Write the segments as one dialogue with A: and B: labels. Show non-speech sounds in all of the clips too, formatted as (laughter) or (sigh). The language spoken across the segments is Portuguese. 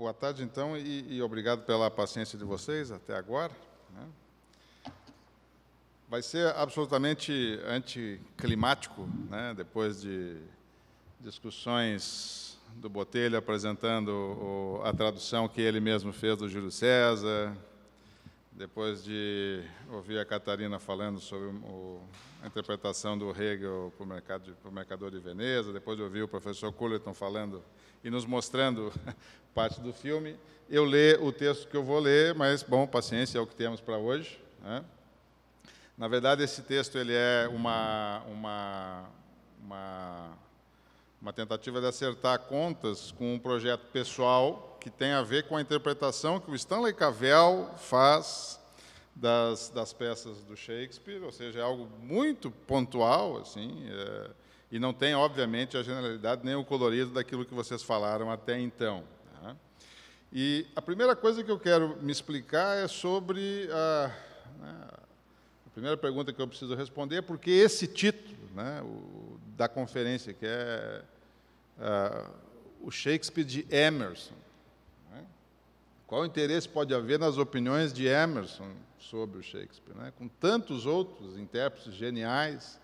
A: Boa tarde, então, e, e, obrigado pela paciência de vocês até agora. Né? Vai ser absolutamente anticlimático, né? depois de discussões do Botelho apresentando o, a tradução que ele mesmo fez do Júlio César, depois de ouvir a Catarina falando sobre o, a interpretação do Hegel para o, mercado, mercador de Veneza, depois de ouvir o professor Cullerton falando e nos mostrando (laughs) parte do filme, eu ler o texto que eu vou ler, mas, bom, paciência, é o que temos para hoje. Né? Na verdade, esse texto ele é uma, uma, uma, uma tentativa de acertar contas com um projeto pessoal que tem a ver com a interpretação que o Stanley Cavell faz das, das peças do Shakespeare, ou seja, é algo muito pontual, assim, é, e não tem, obviamente, a generalidade nem o colorido daquilo que vocês falaram até então. Né? E a primeira coisa que eu quero me explicar é sobre a, né, a primeira pergunta que eu preciso responder é porque esse título né, o, da conferência, que é ah, o Shakespeare de Emerson. Qual interesse pode haver nas opiniões de Emerson sobre o Shakespeare, né? com tantos outros intérpretes geniais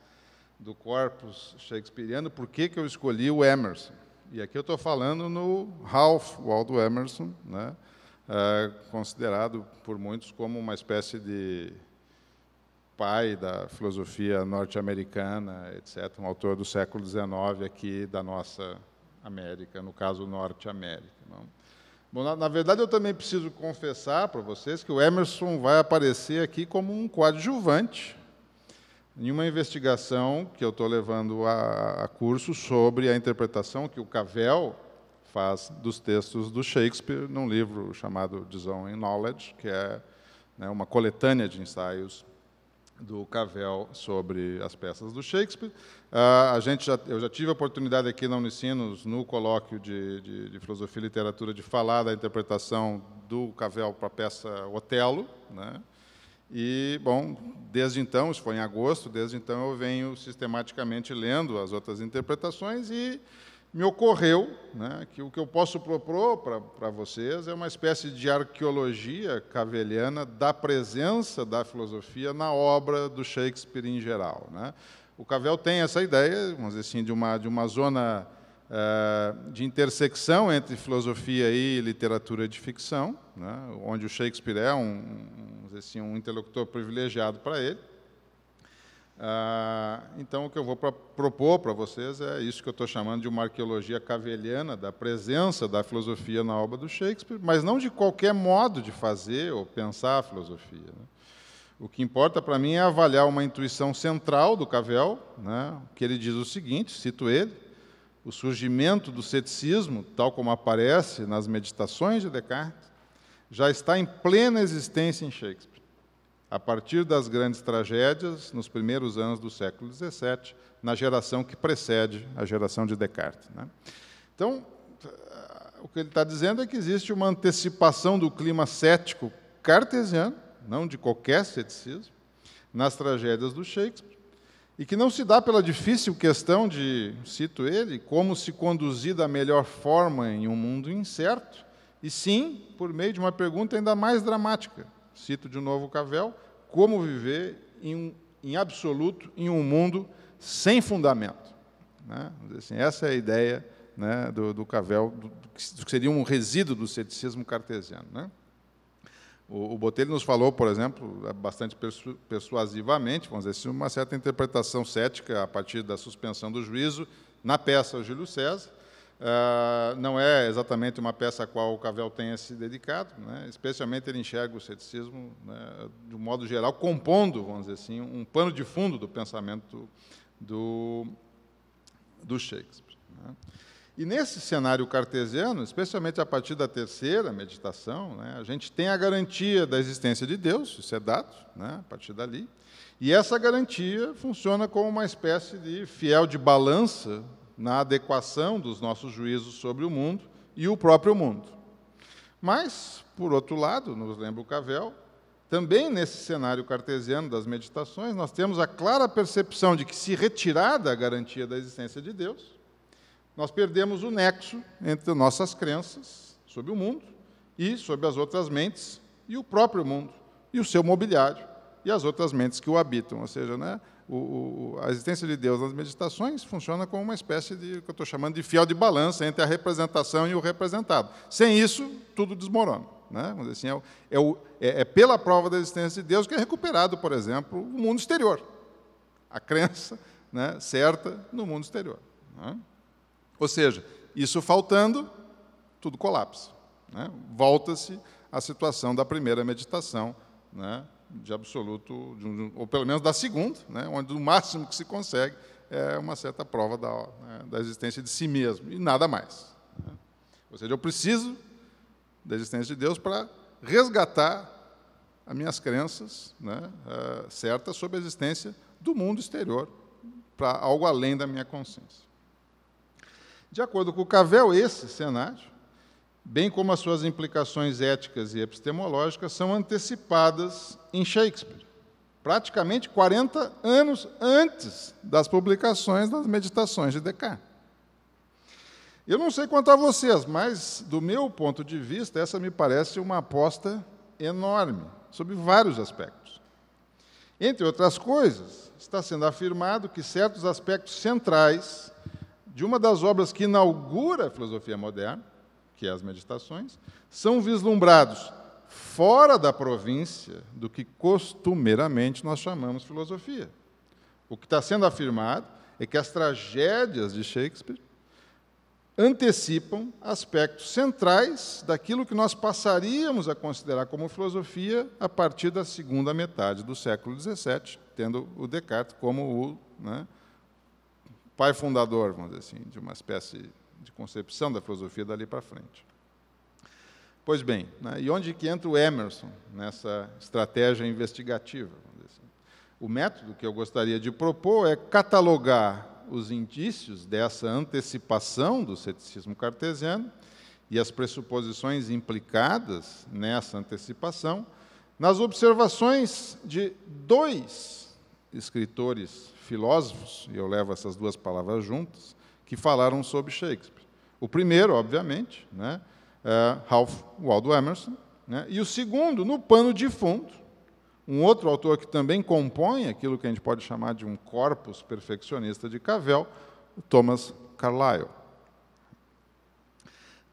A: do corpus shakespeariano, por que, que eu escolhi o Emerson? E aqui eu estou falando no Ralph Waldo Emerson, né? é, considerado por muitos como uma espécie de pai da filosofia norte-americana, etc., um autor do século XIX aqui da nossa América, no caso Norte-América. Bom, na, na verdade, eu também preciso confessar para vocês que o Emerson vai aparecer aqui como um coadjuvante em uma investigação que eu estou levando a, a curso sobre a interpretação que o Cavell faz dos textos do Shakespeare num livro chamado Design in Knowledge, que é né, uma coletânea de ensaios do Cavel sobre as peças do Shakespeare. Uh, a gente já, eu já tive a oportunidade aqui na Unicinos, no colóquio de, de, de Filosofia e Literatura, de falar da interpretação do Cavel para a peça Otelo. Né? E, bom, desde então, isso foi em agosto, desde então eu venho sistematicamente lendo as outras interpretações e me ocorreu né, que o que eu posso propor para vocês é uma espécie de arqueologia caveliana da presença da filosofia na obra do Shakespeare em geral. Né? O Cavell tem essa ideia, vamos dizer assim, de uma, de uma zona uh, de intersecção entre filosofia e literatura de ficção, né, onde o Shakespeare é um, assim, um interlocutor privilegiado para ele. Ah, então, o que eu vou pra, propor para vocês é isso que eu estou chamando de uma arqueologia caveliana, da presença da filosofia na obra do Shakespeare, mas não de qualquer modo de fazer ou pensar a filosofia. Né? O que importa para mim é avaliar uma intuição central do Cavel, né, que ele diz o seguinte: cito ele, o surgimento do ceticismo, tal como aparece nas meditações de Descartes, já está em plena existência em Shakespeare a partir das grandes tragédias nos primeiros anos do século XVII, na geração que precede a geração de Descartes. Né? Então, eh, o que ele está dizendo é que existe uma antecipação do clima cético cartesiano, não de qualquer ceticismo, nas tragédias do Shakespeare, e que não se dá pela difícil questão de, cito ele, como se conduzir da melhor forma em um mundo incerto, e sim por meio de uma pergunta ainda mais dramática cito de novo Cavel, como viver em, um, em absoluto em um mundo sem fundamento. Né? Assim, essa é a ideia né, do, do, Cavel, do, do, que seria um resíduo do ceticismo cartesiano. Né? O, o Botelho nos falou, por exemplo, é bastante persu, persuasivamente, vamos dizer assim, uma certa interpretação cética a partir da suspensão do juízo na peça Júlio César, ah, não é exatamente uma peça a qual o Cavel tenha se dedicado, né? especialmente ele enxerga o ceticismo, né, de um modo geral, compondo, vamos dizer assim, um pano de fundo do pensamento do, do Shakespeare. Né? E nesse cenário cartesiano, especialmente a partir da terceira meditação, né, a gente tem a garantia da existência de Deus, isso é dado, né, a partir dali, e essa garantia funciona como uma espécie de fiel de balança na adequação dos nossos juízos sobre o mundo e o próprio mundo. Mas, por outro lado, nos lembra o Cavel, também nesse cenário cartesiano das meditações, nós temos a clara percepção de que, se retirada a garantia da existência de Deus, nós perdemos o nexo entre nossas crenças sobre o mundo e sobre as outras mentes e o próprio mundo e o seu mobiliário e as outras mentes que o habitam. Ou seja, né, o, o, a existência de Deus nas meditações funciona como uma espécie de, que eu estou chamando de fiel de balança entre a representação e o representado. Sem isso, tudo desmorona. Né? Mas, assim, é, é, é, é, pela prova da existência de Deus que é recuperado, por exemplo, o mundo exterior. A crença né, certa no mundo exterior. Né? Ou seja, isso faltando, tudo colapsa. Né? Volta-se à situação da primeira meditação, né, de absoluto, de um, ou pelo menos da segunda, né, onde o máximo que se consegue é uma certa prova da, né, da existência de si mesmo, e nada mais. Né. Ou seja, eu preciso da existência de Deus para resgatar as minhas crenças né, uh, certas sobre a existência do mundo exterior, para algo além da minha consciência. De acordo com o Cavell, esse cenário bem como as suas implicações éticas e epistemológicas, são antecipadas em Shakespeare, praticamente 40 anos antes das publicações das Meditações de Descartes. Eu não sei quanto a vocês, mas, do meu ponto de vista, essa me parece uma aposta enorme, sob vários aspectos. Entre outras coisas, está sendo afirmado que certos aspectos centrais de uma das obras que inaugura a filosofia moderna que é as meditações, são vislumbrados fora da província do que costumeiramente nós chamamos filosofia. O que está sendo afirmado é que as tragédias de Shakespeare antecipam aspectos centrais daquilo que nós passaríamos a considerar como filosofia a partir da segunda metade do século XVII, tendo o Descartes como o né, pai fundador, vamos dizer assim, de uma espécie de concepção da filosofia dali para frente. Pois bem, né, e onde que entra o Emerson nessa estratégia investigativa? Assim? O método que eu gostaria de propor é catalogar os indícios dessa antecipação do ceticismo cartesiano e as pressuposições implicadas nessa antecipação nas observações de dois escritores filósofos, e eu levo essas duas palavras juntas, que falaram sobre Shakespeare. O primeiro, obviamente, né, é Ralph Waldo Emerson, né, e o segundo, no pano de fundo, um outro autor que também compõe aquilo que a gente pode chamar de um corpus perfeccionista de Cavell, Thomas Carlyle.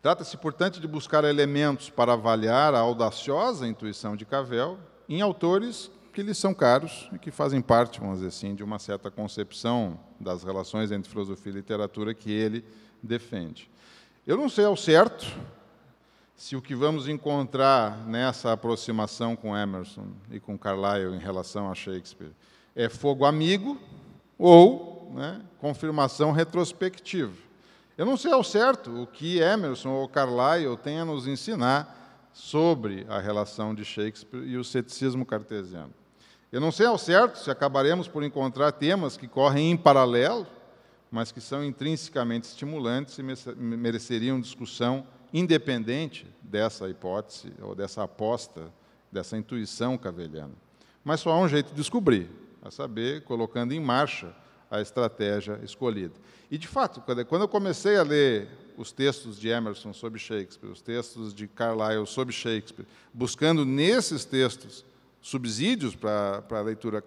A: Trata-se, portanto, de buscar elementos para avaliar a audaciosa intuição de Cavell em autores que lhes são caros e que fazem parte, vamos dizer assim, de uma certa concepção das relações entre filosofia e literatura que ele defende. Eu não sei ao certo se o que vamos encontrar nessa aproximação com Emerson e com Carlyle em relação a Shakespeare é fogo amigo ou né, confirmação retrospectiva. Eu não sei ao certo o que Emerson ou Carlyle têm a nos ensinar sobre a relação de Shakespeare e o ceticismo cartesiano. Eu não sei ao certo se acabaremos por encontrar temas que correm em paralelo, mas que são intrinsecamente estimulantes e mereceriam discussão independente dessa hipótese ou dessa aposta, dessa intuição cavelhana. Mas só há um jeito de descobrir, a saber, colocando em marcha a estratégia escolhida. E, de fato, quando eu comecei a ler os textos de Emerson sobre Shakespeare, os textos de Carlyle sobre Shakespeare, buscando nesses textos subsídios para a leitura,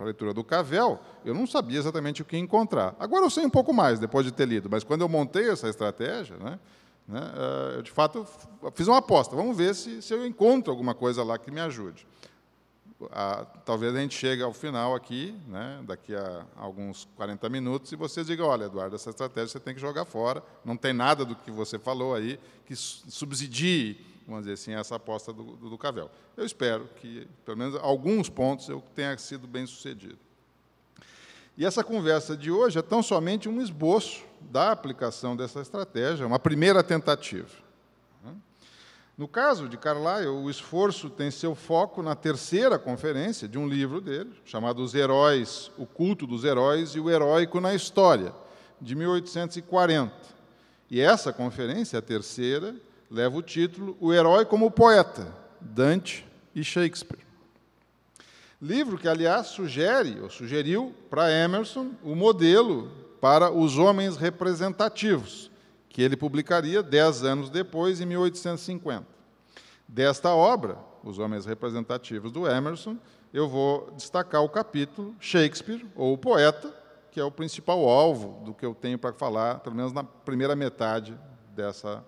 A: leitura do Cavel, eu não sabia exatamente o que encontrar. Agora eu sei um pouco mais, depois de ter lido, mas quando eu montei essa estratégia, né, né, eh, eu, de fato, fiz uma aposta. Vamos ver se, se eu encontro alguma coisa lá que me ajude. A, talvez a gente chegue ao final aqui, né, daqui a alguns 40 minutos, e você diga, olha, Eduardo, essa estratégia você tem que jogar fora, não tem nada do que você falou aí que subsidie vamos dizer assim, essa aposta do, do, do Cavel. Eu espero que, pelo menos, alguns pontos eu tenha sido bem sucedido. E essa conversa de hoje é tão somente um esboço da aplicação dessa estratégia, uma primeira tentativa. No caso de Carlyle, o esforço tem seu foco na terceira conferência de um livro dele, chamado Os Heróis, o Culto dos Heróis e o Heróico na História, de 1840. E essa conferência, a terceira, leva o título O Herói como Poeta, Dante e Shakespeare. Livro que, aliás, sugere, ou sugeriu para Emerson, o modelo para os homens representativos, que ele publicaria dez anos depois, em 1850. Desta obra, Os Homens Representativos do Emerson, eu vou destacar o capítulo Shakespeare, ou o poeta, que é o principal alvo do que eu tenho para falar, pelo menos na primeira metade dessa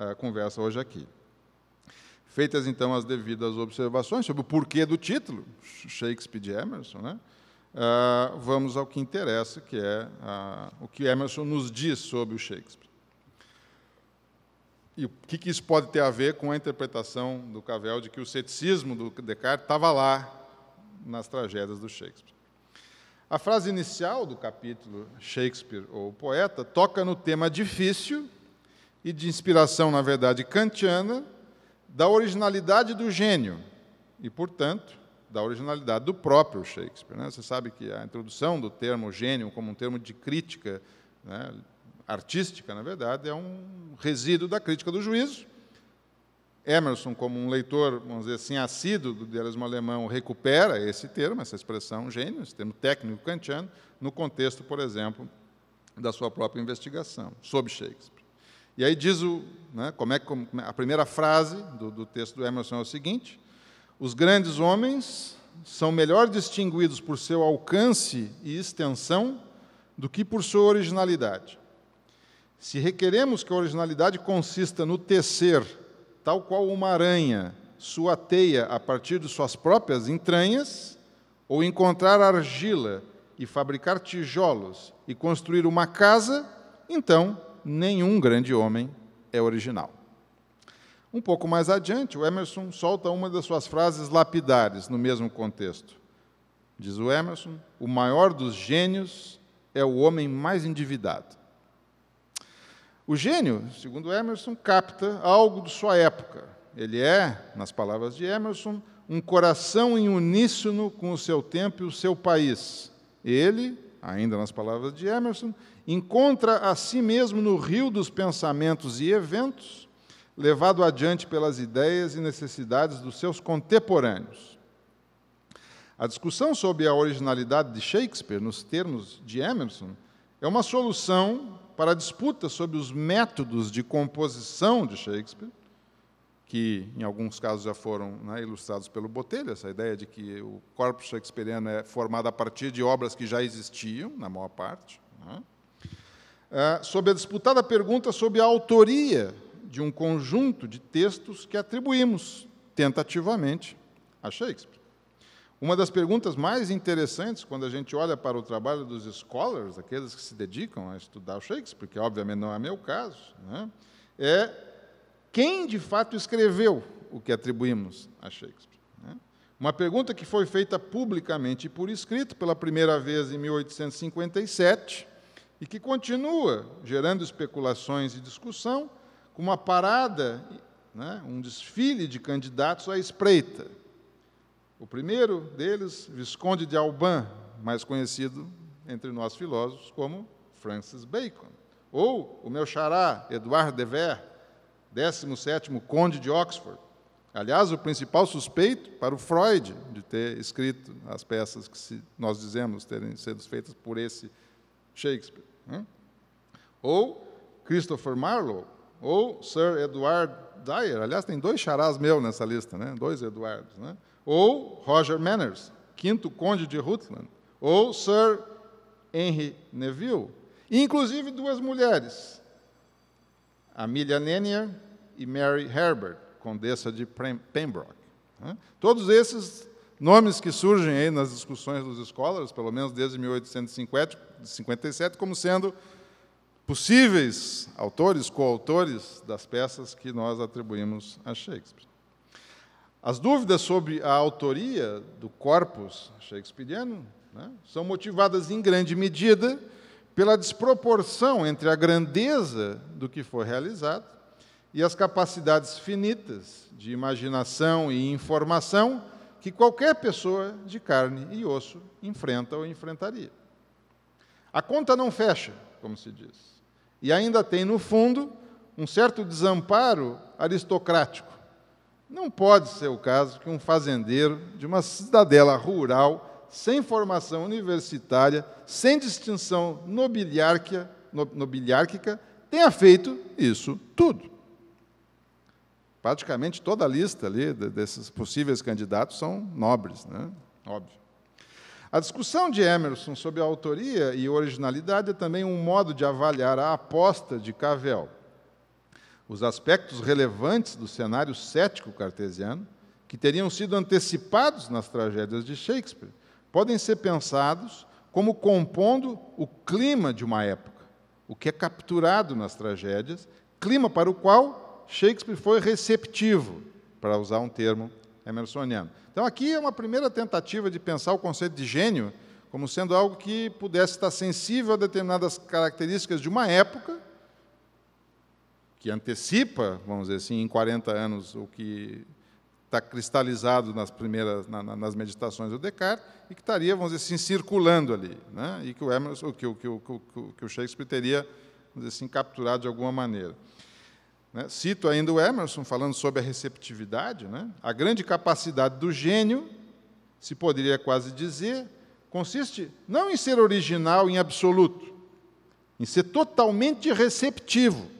A: uh, conversa hoje aqui. Feitas então as devidas observações sobre o porquê do título, Shakespeare de Emerson, né? Uh, vamos ao que interessa, que é uh, o que Emerson nos diz sobre o Shakespeare. E o que, que, isso pode ter a ver com a interpretação do Cavell de que o ceticismo do Descartes estava lá nas tragédias do Shakespeare. A frase inicial do capítulo Shakespeare ou Poeta toca no tema difícil e de inspiração, na verdade, kantiana, da originalidade do gênio e, portanto, da originalidade do próprio Shakespeare. Né? Você sabe que a introdução do termo gênio como um termo de crítica né, artística, na verdade, é um resíduo da crítica do juízo. Emerson, como um leitor, vamos dizer assim, assíduo do idealismo alemão, recupera esse termo, essa expressão gênio, esse termo técnico kantiano, no contexto, por exemplo, da sua própria investigação sobre Shakespeare. E aí diz o, né, como é, a primeira frase do, do texto do Emerson é o seguinte: os grandes homens são melhor distinguidos por seu alcance e extensão do que por sua originalidade. Se requeremos que a originalidade consista no tecer, tal qual uma aranha, sua teia a partir de suas próprias entranhas, ou encontrar argila e fabricar tijolos e construir uma casa, então nenhum grande homem é original. Um pouco mais adiante, o Emerson solta uma das suas frases lapidares no mesmo contexto. Diz o Emerson: o maior dos gênios é o homem mais endividado. O gênio, segundo Emerson, capta algo de sua época. Ele é, nas palavras de Emerson, um coração em uníssono com o seu tempo e o seu país. Ele, ainda nas palavras de Emerson, encontra a si mesmo no rio dos pensamentos e eventos, levado adiante pelas ideias e necessidades dos seus contemporâneos. A discussão sobre a originalidade de Shakespeare, nos termos de Emerson, é uma solução para a disputa sobre os métodos de composição de Shakespeare, que em alguns casos já foram né, ilustrados pelo Botelho, essa ideia de que o corpo shakespeariano é formado a partir de obras que já existiam, na maior parte. Né? É, sobre a disputada pergunta sobre a autoria de um conjunto de textos que atribuímos tentativamente a Shakespeare. Uma das perguntas mais interessantes quando a gente olha para o trabalho dos scholars, aqueles que se dedicam a estudar o Shakespeare, que obviamente não é meu caso, né, é quem de fato escreveu o que atribuímos a Shakespeare. Né? Uma pergunta que foi feita publicamente e por escrito pela primeira vez em 1857 e que continua gerando especulações e discussão com uma parada, né, um desfile de candidatos à espreita. O primeiro deles, Visconde de Alban, mais conhecido entre nós filósofos como Francis Bacon, ou o meu xará, Edouard de Ver, 17 Conde de Oxford. Aliás, o principal suspeito para o Freud de ter escrito as peças que nós dizemos terem sido feitas por esse Shakespeare. Ou Christopher Marlowe, ou Sir Edward Dyer. Aliás, tem dois charás meu nessa lista, né? dois Eduardos. Né? Ou Roger Manners, quinto conde de Rutland. Ou Sir Henry Neville. inclusive duas mulheres, Amelia Nenier e Mary Herbert, condessa de Pembroke. Todos esses Nomes que surgem aí nas discussões dos escolas, pelo menos desde 1857, como sendo possíveis autores, coautores das peças que nós atribuímos a Shakespeare. As dúvidas sobre a autoria do corpus shakespeariano né, são motivadas em grande medida pela desproporção entre a grandeza do que foi realizado e as capacidades finitas de imaginação e informação que qualquer pessoa de carne e osso enfrenta ou enfrentaria. A conta não fecha, como se diz. E ainda tem, no fundo, um certo desamparo aristocrático. Não pode ser o caso que um fazendeiro de uma cidadela rural, sem formação universitária, sem distinção nobiliárquica, nobiliárquica tenha feito isso tudo. Praticamente toda a lista ali desses possíveis candidatos são nobres, né? óbvio. A discussão de Emerson sobre a autoria e originalidade é também um modo de avaliar a aposta de Cavell. Os aspectos relevantes do cenário cético cartesiano, que teriam sido antecipados nas tragédias de Shakespeare, podem ser pensados como compondo o clima de uma época, o que é capturado nas tragédias, clima para o qual Shakespeare foi receptivo, para usar um termo emersoniano. Então, aqui é uma primeira tentativa de pensar o conceito de gênio como sendo algo que pudesse estar sensível a determinadas características de uma época que antecipa, vamos dizer assim, em 40 anos o que está cristalizado nas primeiras na, na, nas meditações do Descartes e que estaria, vamos dizer assim, circulando ali, né? E que o Emerson, que, que, que, que o Shakespeare teria, vamos dizer assim, capturado de alguma maneira. Né? Cito ainda o Emerson falando sobre a receptividade, né? a grande capacidade do gênio, se poderia quase dizer, consiste não em ser original em absoluto, em ser totalmente receptivo,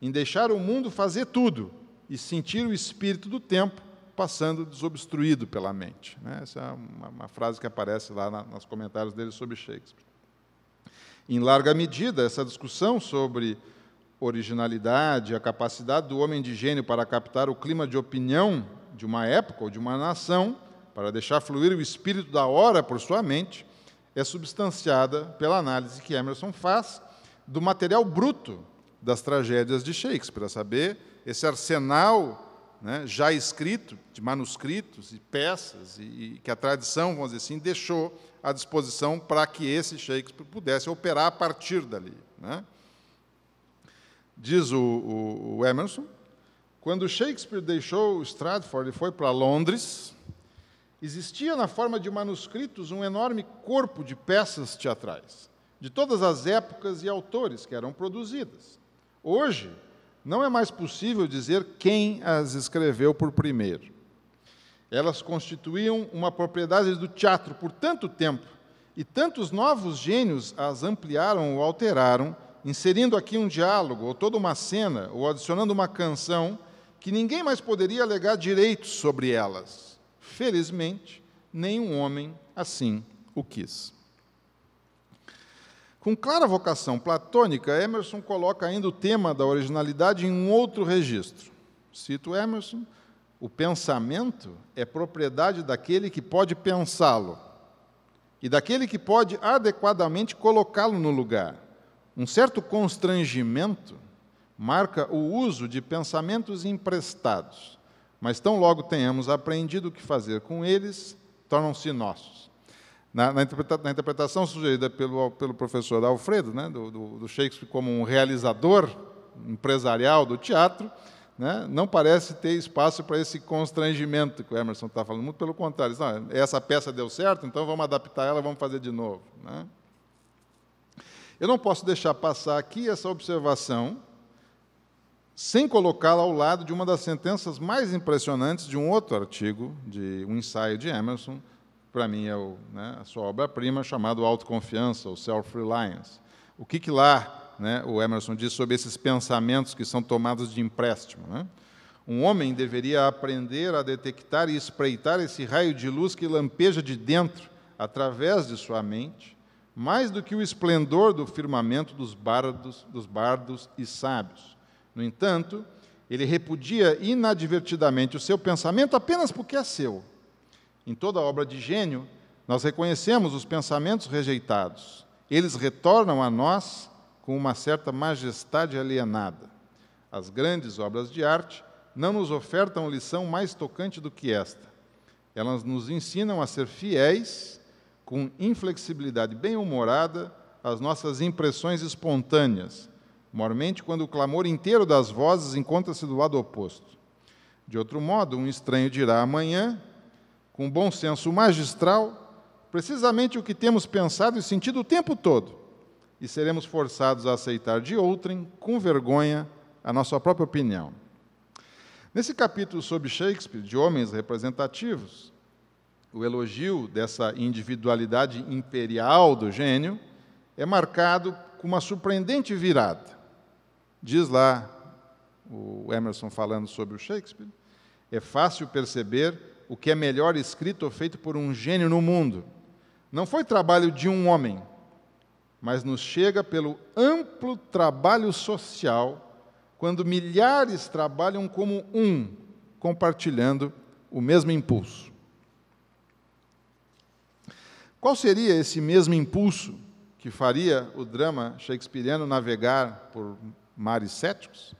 A: em deixar o mundo fazer tudo e sentir o espírito do tempo passando desobstruído pela mente. Né? Essa é uma, uma, frase que aparece lá na, nos comentários dele sobre Shakespeare. Em larga medida, essa discussão sobre originalidade, a capacidade do homem de gênio para captar o clima de opinião de uma época ou de uma nação, para deixar fluir o espírito da hora por sua mente, é substanciada pela análise que Emerson faz do material bruto das tragédias de Shakespeare, a saber, esse arsenal né, já escrito, de manuscritos e peças, e, e, que a tradição, vamos dizer assim, deixou à disposição para que esse Shakespeare pudesse operar a partir dali. Né? Diz o, o, o Emerson, quando Shakespeare deixou Stratford e foi para Londres, existia na forma de manuscritos um enorme corpo de peças teatrais, de todas as épocas e autores que eram produzidas. Hoje, não é mais possível dizer quem as escreveu por primeiro. Elas constituíam uma propriedade do teatro por tanto tempo, e tantos novos gênios as ampliaram ou alteraram inserindo aqui um diálogo, ou toda uma cena, ou adicionando uma canção, que ninguém mais poderia alegar direitos sobre elas. Felizmente, nenhum homem assim o quis. Com clara vocação platônica, Emerson coloca ainda o tema da originalidade em um outro registro. Cito Emerson: o pensamento é propriedade daquele que pode pensá-lo e daquele que pode adequadamente colocá-lo no lugar. Um certo constrangimento marca o uso de pensamentos emprestados, mas tão logo tenhamos aprendido o que fazer com eles, tornam-se nossos. Na, na, interpreta, na, interpretação sugerida pelo, pelo professor Alfredo, né, do, do, do Shakespeare como um realizador empresarial do teatro, né, não parece ter espaço para esse constrangimento que o Emerson está falando, muito pelo contrário. Não, essa peça deu certo, então vamos adaptar ela, vamos fazer de novo. Né? Eu não posso deixar passar aqui essa observação sem colocá-la ao lado de uma das sentenças mais impressionantes de um outro artigo, de um ensaio de Emerson, para mim é o, né, a sua obra-prima, chamado Autoconfiança, ou Self-Reliance. O que, que lá né, o Emerson diz sobre esses pensamentos que são tomados de empréstimo? Né? Um homem deveria aprender a detectar e espreitar esse raio de luz que lampeja de dentro, através de sua mente, mais do que o esplendor do firmamento dos bardos, dos bardos e sábios. No entanto, ele repudia inadvertidamente o seu pensamento apenas porque é seu. Em toda obra de gênio, nós reconhecemos os pensamentos rejeitados. Eles retornam a nós com uma certa majestade alienada. As grandes obras de arte não nos ofertam lição mais tocante do que esta. Elas nos ensinam a ser fiéis com inflexibilidade bem-humorada as nossas impressões espontâneas, mormente quando o clamor inteiro das vozes encontra-se do lado oposto. De outro modo, um estranho dirá amanhã, com bom senso magistral, precisamente o que temos pensado e sentido o tempo todo, e seremos forçados a aceitar de outrem, com vergonha, a nossa própria opinião. Nesse capítulo sobre Shakespeare, de homens representativos, o elogio dessa individualidade imperial do gênio é marcado com uma surpreendente virada. Diz lá o Emerson falando sobre o Shakespeare: é fácil perceber o que é melhor escrito ou feito por um gênio no mundo. Não foi trabalho de um homem, mas nos chega pelo amplo trabalho social, quando milhares trabalham como um, compartilhando o mesmo impulso. Qual seria esse mesmo impulso que faria o drama shakespeariano navegar por mares céticos?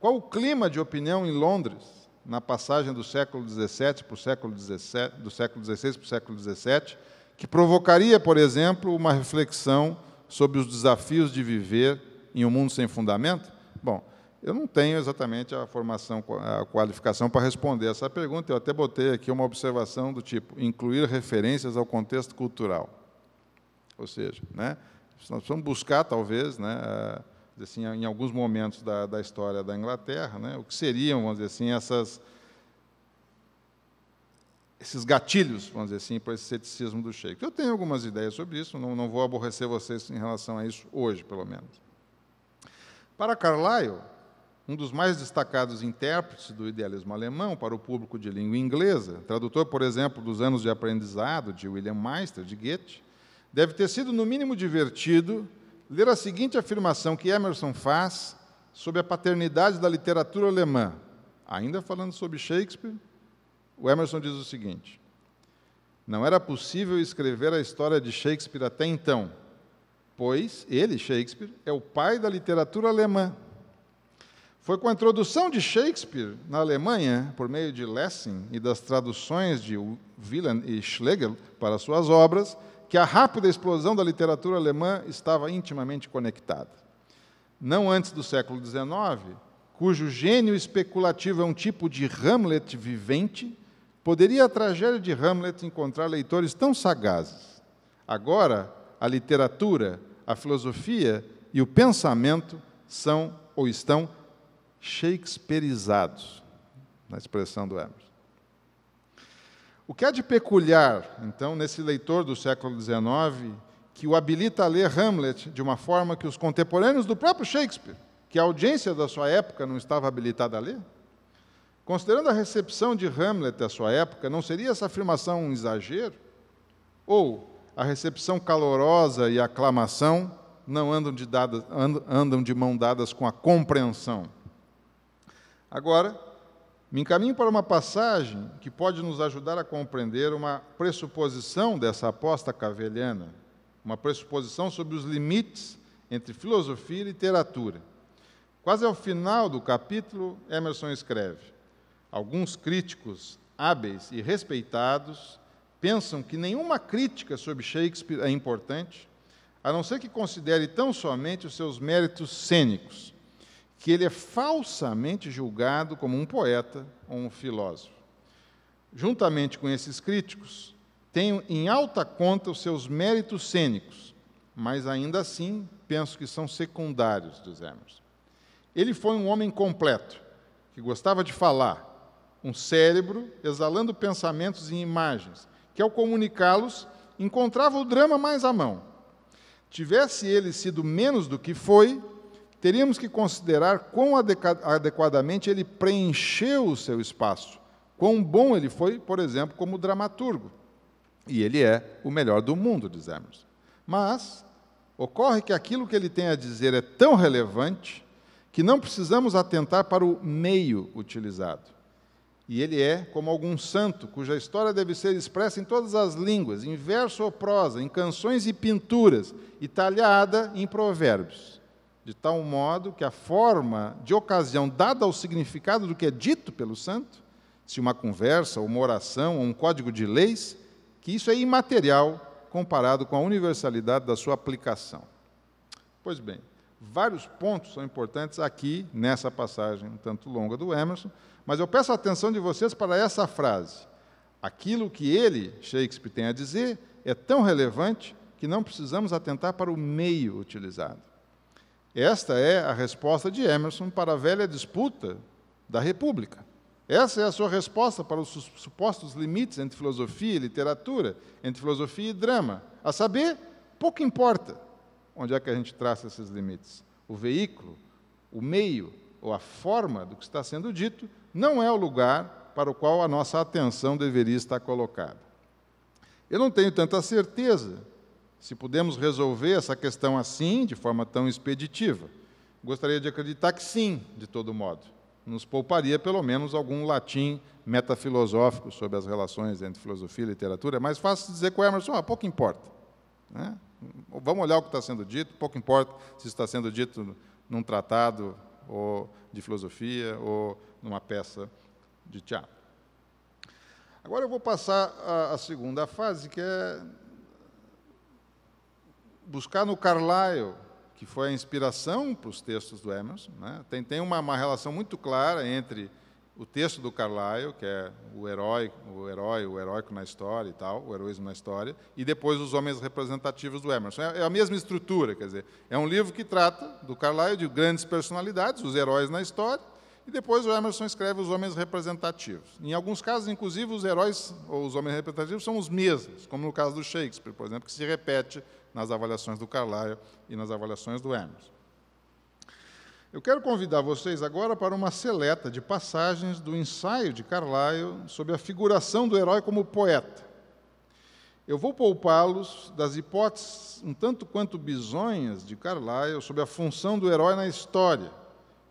A: Qual o clima de opinião em Londres na passagem do século XVII para o século XVII, do século XVI para o século XVII, que provocaria, por exemplo, uma reflexão sobre os desafios de viver em um mundo sem fundamento? Bom, eu não tenho exatamente a formação, a qualificação para responder essa pergunta. Eu até botei aqui uma observação do tipo incluir referências ao contexto cultural. Ou seja, né, nós precisamos buscar, talvez, né, eh, assim, em alguns momentos da, da história da Inglaterra, né, o que seriam, vamos dizer assim, essas, esses gatilhos, vamos dizer assim, para esse ceticismo do Shakespeare. Eu tenho algumas ideias sobre isso, não, não vou aborrecer vocês em relação a isso hoje, pelo menos. Para Carlyle, um dos mais destacados intérpretes do idealismo alemão para o público de língua inglesa, tradutor, por exemplo, dos anos de aprendizado de William Meister, de Goethe, deve ter sido, no mínimo, divertido ler a seguinte afirmação que Emerson faz sobre a paternidade da literatura alemã. Ainda falando sobre Shakespeare, o Emerson diz o seguinte: Não era possível escrever a história de Shakespeare até então, pois ele, Shakespeare, é o pai da literatura alemã foi com a introdução de Shakespeare na Alemanha, por meio de Lessing e das traduções de Wieland e Schlegel para suas obras, que a rápida explosão da literatura alemã estava intimamente conectada. Não antes do século XIX, cujo gênio especulativo é um tipo de Hamlet vivente, poderia a tragédia de Hamlet encontrar leitores tão sagazes. Agora, a literatura, a filosofia e o pensamento são ou estão Shakespeareizados, na expressão do Emerson. O que há de peculiar, então, nesse leitor do século XIX, que o habilita a ler Hamlet de uma forma que os contemporâneos do próprio Shakespeare, que a audiência da sua época não estava habilitada a ler? Considerando a recepção de Hamlet à sua época, não seria essa afirmação um exagero? Ou a recepção calorosa e a aclamação não andam de, dadas, andam de mão dadas com a compreensão? Agora, me encaminho para uma passagem que pode nos ajudar a compreender uma pressuposição dessa aposta caveliana, uma pressuposição sobre os limites entre filosofia e literatura. Quase ao final do capítulo, Emerson escreve: Alguns críticos hábeis e respeitados pensam que nenhuma crítica sobre Shakespeare é importante, a não ser que considere tão somente os seus méritos cênicos que ele é falsamente julgado como um poeta ou um filósofo. Juntamente com esses críticos, tenho em alta conta os seus méritos cênicos, mas ainda assim penso que são secundários, diz Emerson. Ele foi um homem completo, que gostava de falar, um cérebro exalando pensamentos e imagens, que ao comunicá-los encontrava o drama mais à mão. Tivesse ele sido menos do que foi, teríamos que considerar quão adequadamente ele preencheu o seu espaço, quão bom ele foi, por exemplo, como dramaturgo. E ele é o melhor do mundo, diz Emerson. Mas ocorre que aquilo que ele tem a dizer é tão relevante que não precisamos atentar para o meio utilizado. E ele é como algum santo, cuja história deve ser expressa em todas as línguas, em verso ou prosa, em canções e pinturas, e talhada em provérbios de tal modo que a forma de ocasião dada ao significado do que é dito pelo santo, se uma conversa, uma oração, um código de leis, que isso é imaterial comparado com a universalidade da sua aplicação. Pois bem, vários pontos são importantes aqui nessa passagem um tanto longa do Emerson, mas eu peço a atenção de vocês para essa frase. Aquilo que ele, Shakespeare, tem a dizer é tão relevante que não precisamos atentar para o meio utilizado. Esta é a resposta de Emerson para a velha disputa da República. Essa é a sua resposta para os supostos limites entre filosofia e literatura, entre filosofia e drama. A saber, pouco importa onde é que a gente traça esses limites. O veículo, o meio ou a forma do que está sendo dito não é o lugar para o qual a nossa atenção deveria estar colocada. Eu não tenho tanta certeza se podemos resolver essa questão assim, de forma tão expeditiva. Gostaria de acreditar que sim, de todo modo. Nos pouparia pelo menos algum latim metafilosófico sobre as relações entre filosofia e literatura. É mais fácil dizer com Emerson, ah, pouco importa. Né? Vamos olhar o que está sendo dito, pouco importa se está sendo dito num tratado ou de filosofia ou numa peça de teatro. Agora eu vou passar à segunda fase, que é buscar no Carlyle, que foi a inspiração para os textos do Emerson, né? tem, tem uma, uma, relação muito clara entre o texto do Carlyle, que é o herói, o herói, o heróico na história e tal, o heroísmo na história, e depois os homens representativos do Emerson. É, é a mesma estrutura, quer dizer, é um livro que trata do Carlyle de grandes personalidades, os heróis na história, e depois o Emerson escreve os homens representativos. Em alguns casos, inclusive, os heróis ou os homens representativos são os mesmos, como no caso do Shakespeare, por exemplo, que se repete nas avaliações do Carlyle e nas avaliações do Emerson. Eu quero convidar vocês agora para uma seleta de passagens do ensaio de Carlyle sobre a figuração do herói como poeta. Eu vou poupá-los das hipóteses um tanto quanto bizonhas de Carlyle sobre a função do herói na história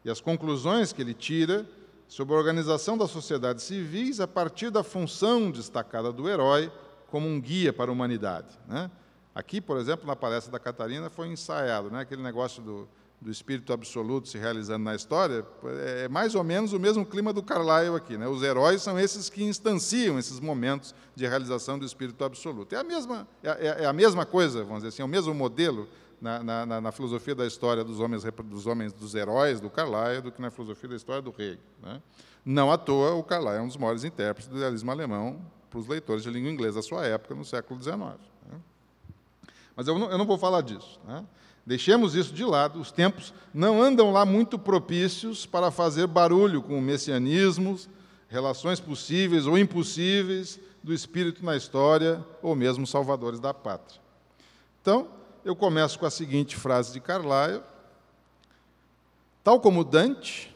A: e as conclusões que ele tira sobre a organização das sociedades civis a partir da função destacada do herói como um guia para a humanidade. Né? Aqui, por exemplo, na palestra da Catarina, foi ensaiado, né? aquele negócio do, do espírito absoluto se realizando na história, é, é mais ou menos o mesmo clima do Carlyle aqui. Né? Os heróis são esses que instanciam esses momentos de realização do espírito absoluto. É a mesma, é, é, é a mesma coisa, vamos dizer assim, é o mesmo modelo na, na, na filosofia da história dos homens, dos homens, dos heróis, do Carlyle, do que na filosofia da história do Hegel. Né? Não à toa, o Carlyle é um dos maiores intérpretes do idealismo alemão para os leitores de língua inglesa da sua época, no século XIX. Né? Mas eu não, eu não vou falar disso. Né? Deixemos isso de lado, os tempos não andam lá muito propícios para fazer barulho com messianismos, relações possíveis ou impossíveis do Espírito na história, ou mesmo salvadores da pátria. Então, eu começo com a seguinte frase de Carlyle: Tal como Dante,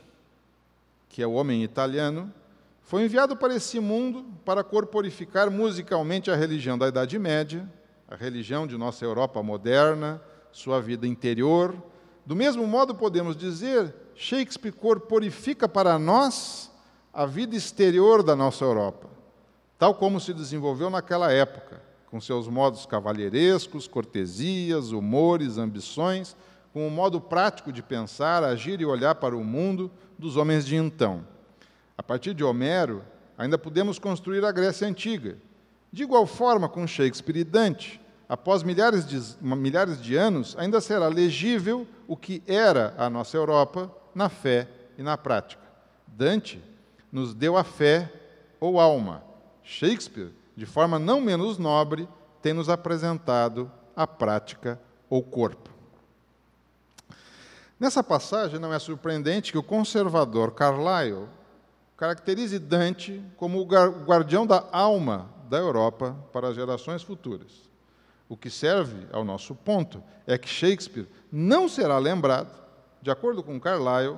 A: que é o homem italiano, foi enviado para esse mundo para corporificar musicalmente a religião da Idade Média a religião de nossa Europa moderna, sua vida interior. Do mesmo modo, podemos dizer, Shakespeare corporifica para nós a vida exterior da nossa Europa, tal como se desenvolveu naquela época, com seus modos cavalheirescos, cortesias, humores, ambições, com o um modo prático de pensar, agir e olhar para o mundo dos homens de então. A partir de Homero, ainda podemos construir a Grécia Antiga, de igual forma, com Shakespeare e Dante, após milhares de, milhares de anos, ainda será legível o que era a nossa Europa na fé e na prática. Dante nos deu a fé ou alma. Shakespeare, de forma não menos nobre, tem nos apresentado a prática ou corpo. Nessa passagem, não é surpreendente que o conservador Carlyle caracterize Dante como o guardião da alma da Europa para gerações futuras. O que serve ao nosso ponto é que Shakespeare não será lembrado, de acordo com Carlyle,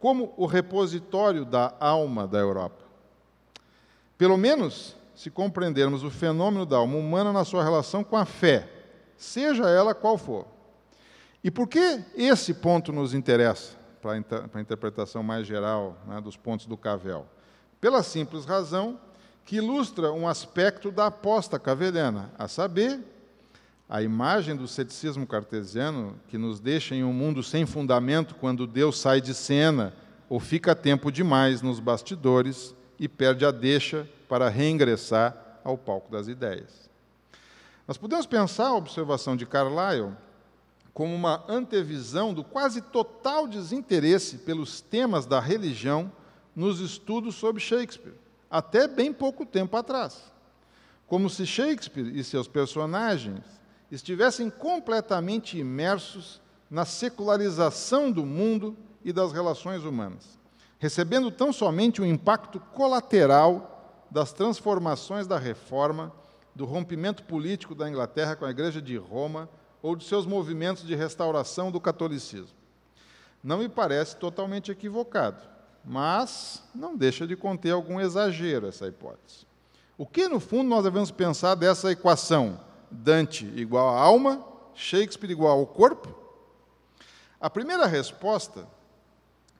A: como o repositório da alma da Europa. Pelo menos se compreendermos o fenômeno da alma humana na sua relação com a fé, seja ela qual for. E por que esse ponto nos interessa para a interpretação mais geral né, dos pontos do Cavel? Pela simples razão que ilustra um aspecto da aposta caveliana, a saber, a imagem do ceticismo cartesiano que nos deixa em um mundo sem fundamento quando Deus sai de cena ou fica tempo demais nos bastidores e perde a deixa para reingressar ao palco das ideias. Nós podemos pensar a observação de Carlyle como uma antevisão do quase total desinteresse pelos temas da religião nos estudos sobre Shakespeare até bem pouco tempo atrás. Como se Shakespeare e seus personagens estivessem completamente imersos na secularização do mundo e das relações humanas, recebendo tão somente o um impacto colateral das transformações da reforma, do rompimento político da Inglaterra com a Igreja de Roma ou de seus movimentos de restauração do catolicismo. Não me parece totalmente equivocado mas não deixa de conter algum exagero essa hipótese. O que, no fundo, nós devemos pensar dessa equação? Dante igual à alma, Shakespeare igual ao corpo? A primeira resposta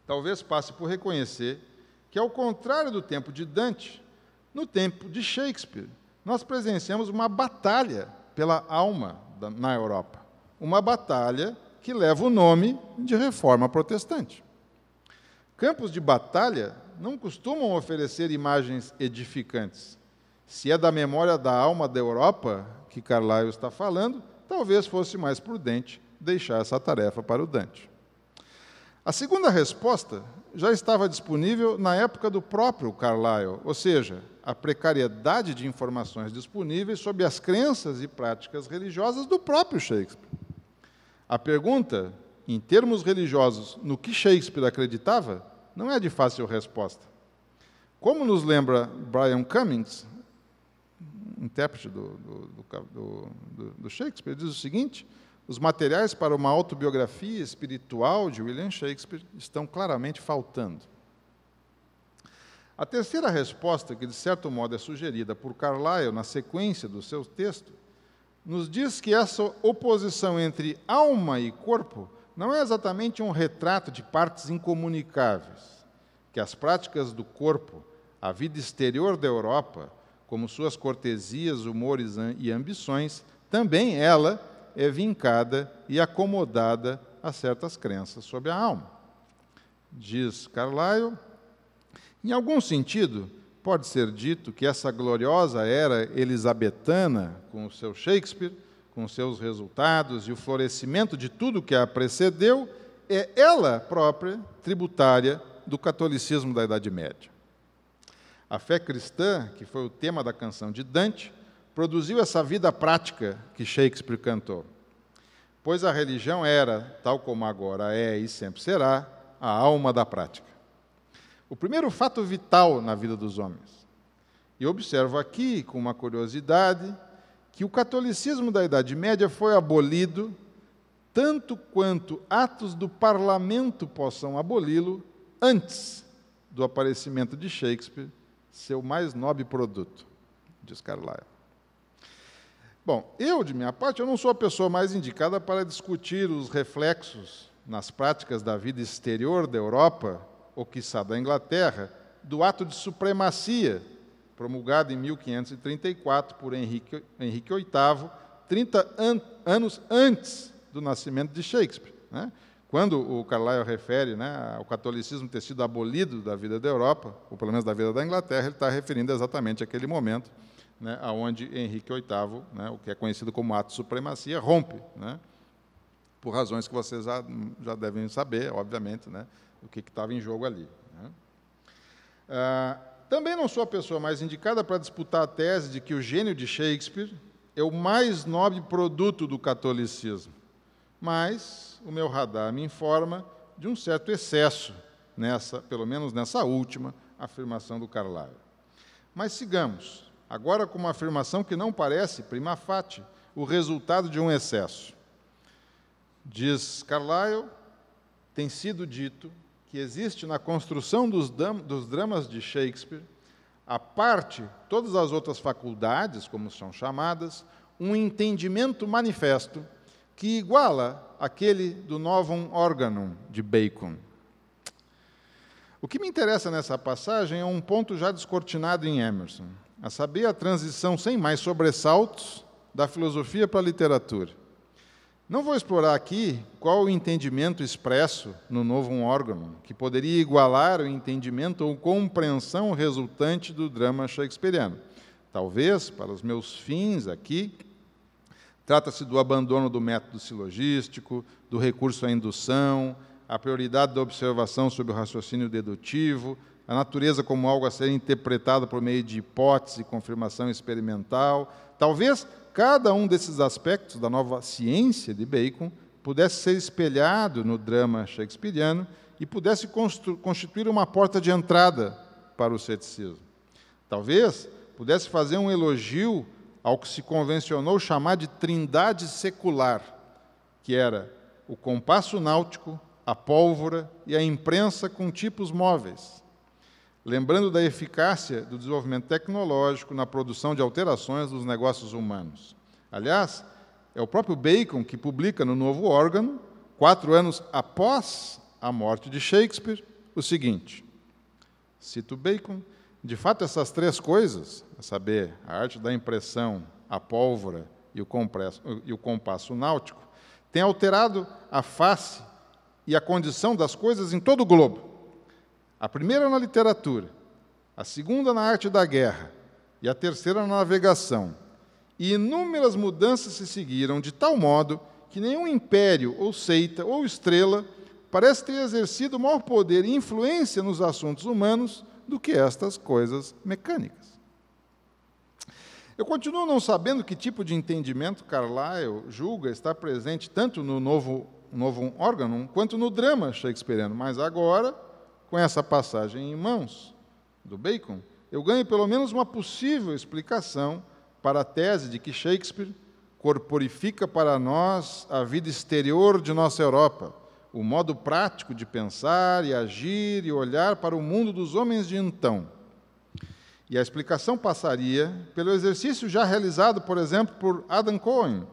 A: talvez passe por reconhecer que, ao contrário do tempo de Dante, no tempo de Shakespeare, nós presenciamos uma batalha pela alma na Europa. Uma batalha que leva o nome de reforma protestante. Campos de batalha não costumam oferecer imagens edificantes. Se é da memória da alma da Europa que Carlyle está falando, talvez fosse mais prudente deixar essa tarefa para o Dante. A segunda resposta já estava disponível na época do próprio Carlyle, ou seja, a precariedade de informações disponíveis sobre as crenças e práticas religiosas do próprio Shakespeare. A pergunta em termos religiosos, no que Shakespeare acreditava, não é de fácil resposta. Como nos lembra Brian Cummings, intérprete do, do, do, do, Shakespeare, diz o seguinte: os materiais para uma autobiografia espiritual de William Shakespeare estão claramente faltando. A terceira resposta, que de certo modo é sugerida por Carlyle na sequência do seu texto, nos diz que essa oposição entre alma e corpo não é exatamente um retrato de partes incomunicáveis, que as práticas do corpo, a vida exterior da Europa, como suas cortesias, humores e ambições, também ela é vincada e acomodada a certas crenças sobre a alma. Diz Carlyle, em algum sentido, pode ser dito que essa gloriosa era elisabetana, com o seu Shakespeare, com seus resultados e o florescimento de tudo que a precedeu, é ela própria tributária do catolicismo da Idade Média. A fé cristã, que foi o tema da canção de Dante, produziu essa vida prática que Shakespeare cantou. Pois a religião era, tal como agora é e sempre será, a alma da prática. O primeiro fato vital na vida dos homens. E observo aqui, com uma curiosidade, que o catolicismo da Idade Média foi abolido tanto quanto atos do parlamento possam aboli-lo antes do aparecimento de Shakespeare, seu mais nobre produto, diz Carlyle. Bom, eu, de minha parte, eu não sou a pessoa mais indicada para discutir os reflexos nas práticas da vida exterior da Europa, ou quiçá da Inglaterra, do ato de supremacia promulgado em 1534 por Henrique, Henrique VIII, 30 an anos antes do nascimento de Shakespeare. Né? Quando o Carlyle refere né, ao catolicismo ter sido abolido da vida da Europa, ou pelo menos da vida da Inglaterra, ele está referindo exatamente aquele momento né, onde Henrique VIII, né, o que é conhecido como ato de supremacia, rompe. Né, por razões que vocês já, já devem saber, obviamente, né, o que estava em jogo ali. Né? Ah, também não sou a pessoa mais indicada para disputar a tese de que o gênio de Shakespeare é o mais nobre produto do catolicismo. Mas o meu radar me informa de um certo excesso nessa, pelo menos nessa última afirmação do Carlyle. Mas sigamos, agora com uma afirmação que não parece prima facie o resultado de um excesso. Diz Carlyle, tem sido dito que existe na construção dos, dos dramas de Shakespeare, à parte todas as outras faculdades, como são chamadas, um entendimento manifesto que iguala aquele do Novum Organum de Bacon. O que me interessa nessa passagem é um ponto já descortinado em Emerson, a saber a transição sem mais sobressaltos da filosofia para a literatura. Não vou explorar aqui qual o entendimento expresso no novo órgão, que poderia igualar o entendimento ou compreensão resultante do drama shakespeariano. Talvez, para os meus fins aqui, trata-se do abandono do método silogístico, do recurso à indução, a prioridade da observação sobre o raciocínio dedutivo, a natureza como algo a ser interpretado por meio de hipótese e confirmação experimental, talvez cada um desses aspectos da nova ciência de Bacon pudesse ser espelhado no drama shakespeariano e pudesse constituir uma porta de entrada para o ceticismo. Talvez pudesse fazer um elogio ao que se convencionou chamar de trindade secular, que era o compasso náutico, a pólvora e a imprensa com tipos móveis lembrando da eficácia do desenvolvimento tecnológico na produção de alterações nos negócios humanos. Aliás, é o próprio Bacon que publica no Novo Órgão, quatro anos após a morte de Shakespeare, o seguinte: cito Bacon, de fato, essas três coisas, a saber, a arte da impressão, a pólvora e o, compresso, e o compasso náutico, têm alterado a face e a condição das coisas em todo o globo a primeira na literatura, a segunda na arte da guerra e a terceira na navegação. E inúmeras mudanças se seguiram de tal modo que nenhum império ou seita ou estrela parece ter exercido maior poder e influência nos assuntos humanos do que estas coisas mecânicas. Eu continuo não sabendo que tipo de entendimento Carlyle julga estar presente tanto no novo, novo órgão quanto no drama Shakespeareano. mas agora com essa passagem em mãos do Bacon, eu ganho pelo menos uma possível explicação para a tese de que Shakespeare corporifica para nós a vida exterior de nossa Europa, o modo prático de pensar e agir e olhar para o mundo dos homens de então. E a explicação passaria pelo exercício já realizado, por exemplo, por Adam Cohen,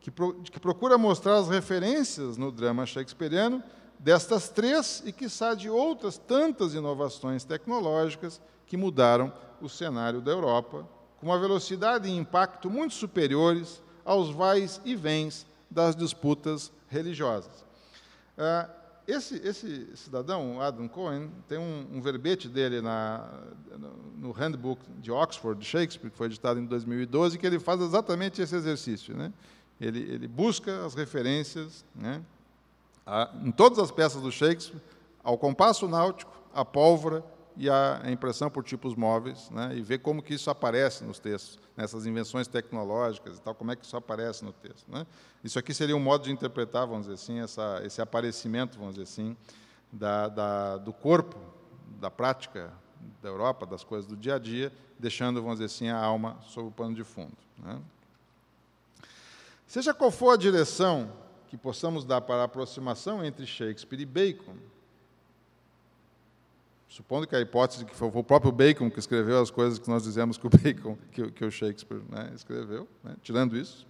A: que, procura mostrar as referências no drama shakespeariano destas três e, quiçá, de outras tantas inovações tecnológicas que mudaram o cenário da Europa, com uma velocidade e impacto muito superiores aos vais e vens das disputas religiosas. Ah, esse, esse, cidadão, Adam Cohen, tem um, um verbete dele na, no Handbook de Oxford, de Shakespeare, que foi editado em 2012, que ele faz exatamente esse exercício. Né? Ele, ele busca as referências né? em todas as peças do Shakespeare, ao compasso náutico, a pólvora e a impressão por tipos móveis, né, e ver como que isso aparece nos textos, nessas né, invenções tecnológicas e tal, como é que isso aparece no texto. Né? Isso aqui seria um modo de interpretar, vamos dizer assim, essa, esse aparecimento, vamos dizer assim, da, da, do corpo, da prática da Europa, das coisas do dia a dia, deixando, vamos dizer assim, a alma sob o pano de fundo. Né? Seja qual for a direção que possamos dar para a aproximação entre Shakespeare e Bacon. Supondo que a hipótese de que foi o próprio Bacon que escreveu as coisas que nós dizemos que o Bacon, que, que o Shakespeare né, escreveu, né, tirando isso,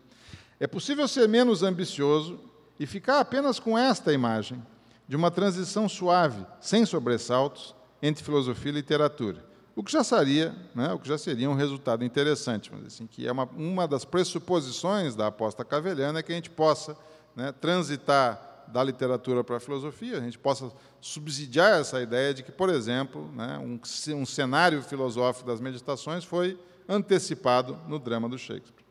A: é possível ser menos ambicioso e ficar apenas com esta imagem de uma transição suave, sem sobressaltos, entre filosofia e literatura. O que já seria, né, o que já seria um resultado interessante, mas assim que é uma, uma das pressuposições da aposta caveliana é que a gente possa né, transitar da literatura para a filosofia, a gente possa subsidiar essa ideia de que, por exemplo, né, um, um cenário filosófico das meditações foi antecipado no drama do Shakespeare.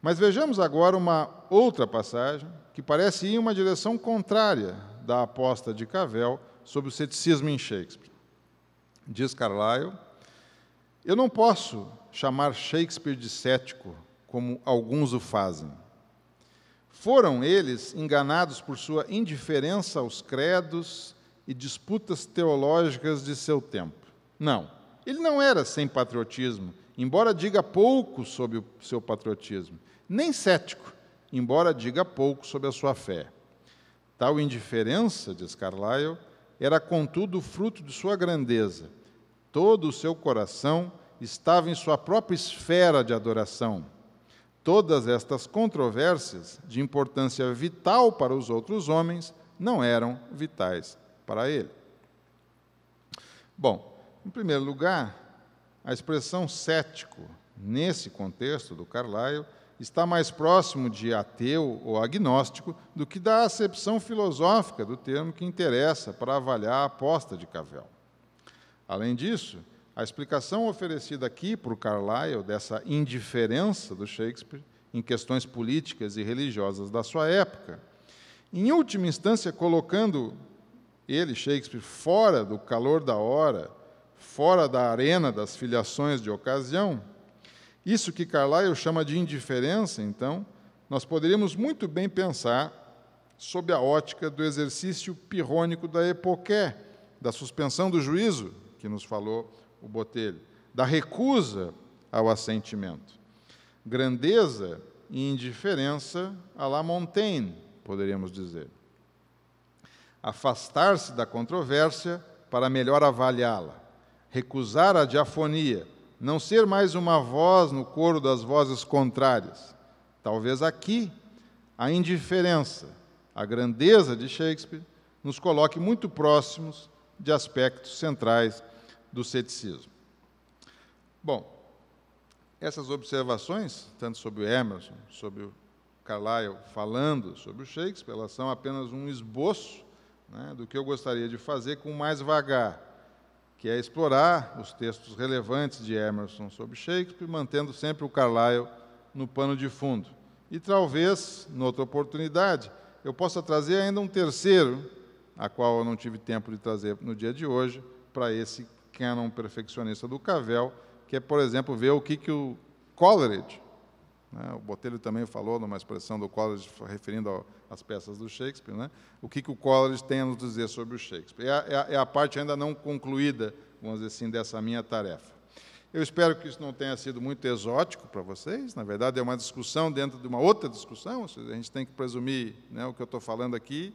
A: Mas vejamos agora uma outra passagem que parece ir em uma direção contrária da aposta de Cavell sobre o ceticismo em Shakespeare. Diz Carlyle: Eu não posso chamar Shakespeare de cético como alguns o fazem foram eles enganados por sua indiferença aos credos e disputas teológicas de seu tempo? Não. Ele não era sem patriotismo, embora diga pouco sobre o seu patriotismo, nem cético, embora diga pouco sobre a sua fé. Tal indiferença, diz Carlyle, era contudo fruto de sua grandeza. Todo o seu coração estava em sua própria esfera de adoração Todas estas controvérsias, de importância vital para os outros homens, não eram vitais para ele. Bom, em primeiro lugar, a expressão cético, nesse contexto do Carlyle, está mais próximo de ateu ou agnóstico do que da acepção filosófica do termo que interessa para avaliar a aposta de Cavell. Além disso, a explicação oferecida aqui por Carlyle dessa indiferença do Shakespeare em questões políticas e religiosas da sua época, em última instância, colocando ele, Shakespeare, fora do calor da hora, fora da arena das filiações de ocasião, isso que Carlyle chama de indiferença, então, nós poderíamos muito bem pensar sob a ótica do exercício pirrônico da epoqué, da suspensão do juízo, que nos falou o Botelho, da recusa ao assentimento. Grandeza e indiferença à la Montaigne, poderíamos dizer. Afastar-se da controvérsia para melhor avaliá-la. Recusar a diafonia, não ser mais uma voz no coro das vozes contrárias. Talvez aqui a indiferença, a grandeza de Shakespeare nos coloque muito próximos de aspectos centrais do ceticismo. Bom, essas observações, tanto sobre o Emerson, sobre o Carlyle, falando sobre o Shakespeare, elas são apenas um esboço né, do que eu gostaria de fazer com mais vagar, que é explorar os textos relevantes de Emerson sobre Shakespeare, mantendo sempre o Carlyle no pano de fundo. E talvez, noutra oportunidade, eu possa trazer ainda um terceiro, a qual eu não tive tempo de trazer no dia de hoje, para esse canon perfeccionista do Cavell, que é, por exemplo, ver o que, que o Coleridge, né, o Botelho também falou numa expressão do Coleridge referindo às peças do Shakespeare, né, o que, que o Coleridge tem a nos dizer sobre o Shakespeare. É, é a, é a parte ainda não concluída, vamos dizer assim, dessa minha tarefa. Eu espero que isso não tenha sido muito exótico para vocês. Na verdade, é uma discussão dentro de uma outra discussão. A gente tem que presumir né, o que eu estou falando aqui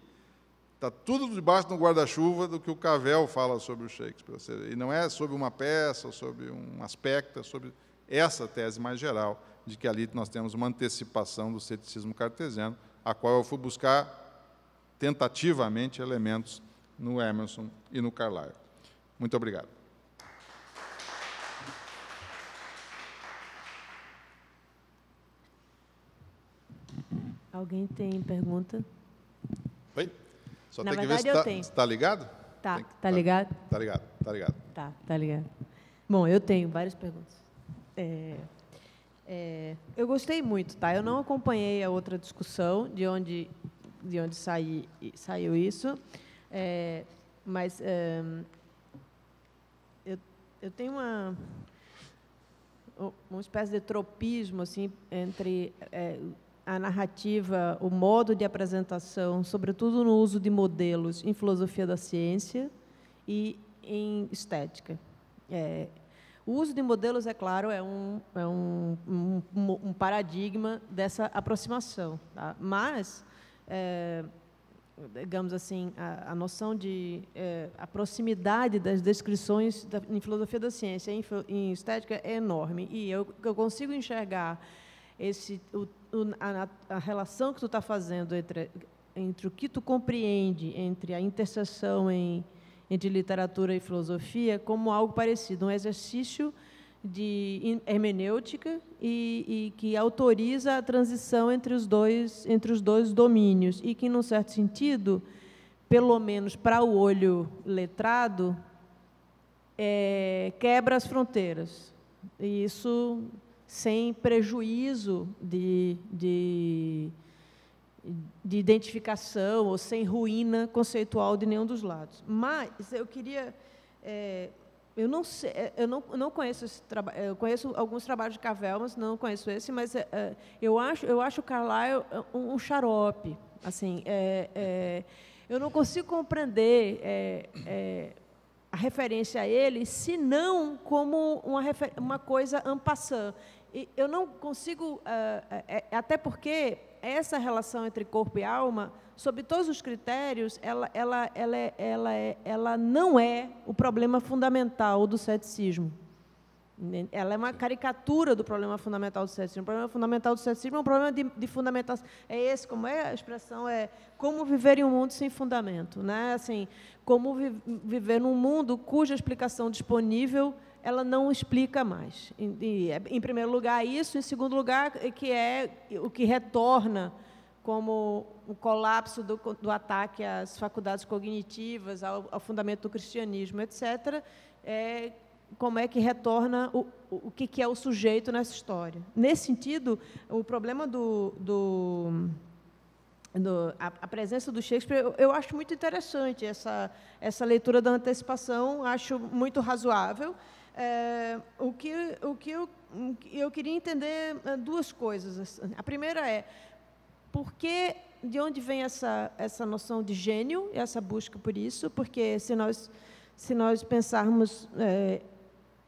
A: Está tudo debaixo do guarda-chuva do que o Cavell fala sobre o Shakespeare. e não é sobre uma peça, sobre um aspecto, é sobre essa tese mais geral, de que ali nós temos uma antecipação do ceticismo cartesiano, a qual eu fui buscar tentativamente elementos no Emerson e no Carlyle. Muito obrigado.
B: Alguém tem pergunta?
A: Oi? Só Na tem verdade, que ver se está tá ligado?
B: Tá, tá, tá ligado?
A: Tá ligado, tá ligado.
B: Tá, tá ligado. Bom, eu tenho várias perguntas. É, é, eu gostei muito, tá? Eu não acompanhei a outra discussão de onde, de onde saí, saiu isso, é, mas é, eu, eu tenho uma uma espécie de tropismo assim entre é, a narrativa, o modo de apresentação, sobretudo no uso de modelos em filosofia da ciência e em estética. É, o uso de modelos, é claro, é um, é um, um, um paradigma dessa aproximação, tá? mas, é, digamos assim, a, a noção de é, a proximidade das descrições da, em filosofia da ciência em, em estética é enorme, e eu, eu consigo enxergar esse, o, a, a, relação que tu está fazendo entre, entre o que tu compreende, entre a interseção em, entre literatura e filosofia, como algo parecido, um exercício de hermenêutica e, e, que autoriza a transição entre os dois entre os dois domínios e que, num certo sentido, pelo menos para o olho letrado, é, quebra as fronteiras. E isso sem prejuízo de, de, de, identificação ou sem ruína conceitual de nenhum dos lados. Mas eu queria. É, eu não, sei, é, eu não, eu não conheço esse trabalho. Eu conheço alguns trabalhos de Cavell, mas não conheço esse. Mas é, é, eu acho, eu acho o Carlyle um, um xarope. Assim, é, é eu não consigo compreender a referência a ele, se não como uma, uma coisa en e eu não consigo, uh, é, até porque essa relação entre corpo e alma, sob todos os critérios, ela, ela, ela, é, ela, é, ela não é o problema fundamental do ceticismo. Né, ela é uma caricatura do problema fundamental do ceticismo. O problema fundamental do ceticismo é um problema de, de fundamentação. É esse, como é a expressão, é como viver em um mundo sem fundamento. Né? Assim, como vi, viver num mundo cuja explicação disponível ela não explica mais. Em, em primeiro lugar, isso. Em segundo lugar, é que é o que retorna como o colapso do, do ataque às faculdades cognitivas, ao, ao fundamento do cristianismo, etc., é, como é que retorna o, o que, que é o sujeito nessa história. Nesse sentido, o problema do. do, do a, a, presença do Shakespeare, eu, eu, acho muito interessante essa, essa leitura da antecipação, acho muito razoável. É, o, que, o que eu, eu queria entender eh, duas coisas. Assim. A primeira é por que, de onde vem essa, essa noção de gênio, essa busca por isso? Porque se nós, se nós pensarmos. É,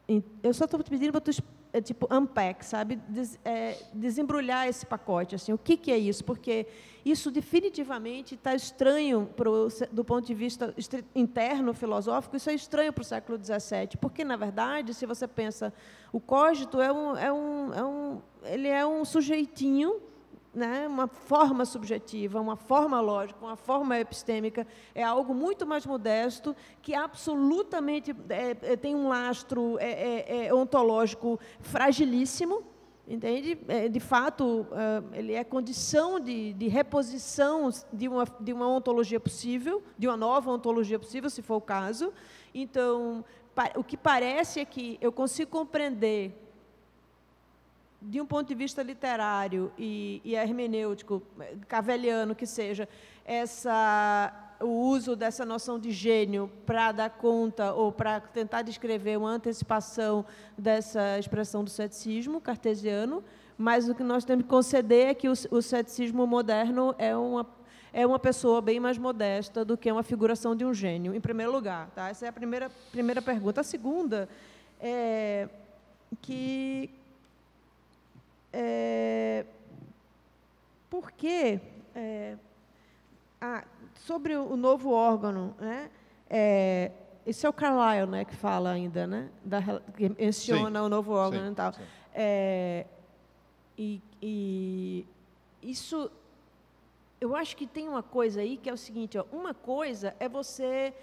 B: em, eu só estou te pedindo para tu é, tipo unpack, sabe? Des, é, desembrulhar esse pacote, assim, o que, que é isso? Porque isso definitivamente está estranho pro, do ponto de vista interno filosófico, isso é estranho para o século XVII, porque na verdade, se você pensa, o cogito é um, é um, é um ele é um sujeitinho né, uma forma subjetiva, uma forma lógica, uma forma epistêmica, é algo muito mais modesto, que absolutamente é, é, tem um lastro é, é, é ontológico fragilíssimo, entende? É, de fato, ele é condição de, de reposição de uma, de uma ontologia possível, de uma nova ontologia possível, se for o caso. Então, o que parece é que eu consigo compreender de um ponto de vista literário e, e hermenêutico, caveliano que seja, essa o uso dessa noção de gênio para dar conta ou para tentar descrever uma antecipação dessa expressão do ceticismo cartesiano, mas o que nós temos que conceder é que o, o ceticismo moderno é uma é uma pessoa bem mais modesta do que uma figuração de um gênio, em primeiro lugar. Tá? Essa é a primeira, primeira pergunta. A segunda é que é, porque é, a, sobre o novo órgão, né? É, esse é o Carlyle, né, que fala ainda, né, da, que menciona sim, o novo órgão sim, e tal. É, e, e, isso, eu acho que tem uma coisa aí que é o seguinte: ó, uma coisa é você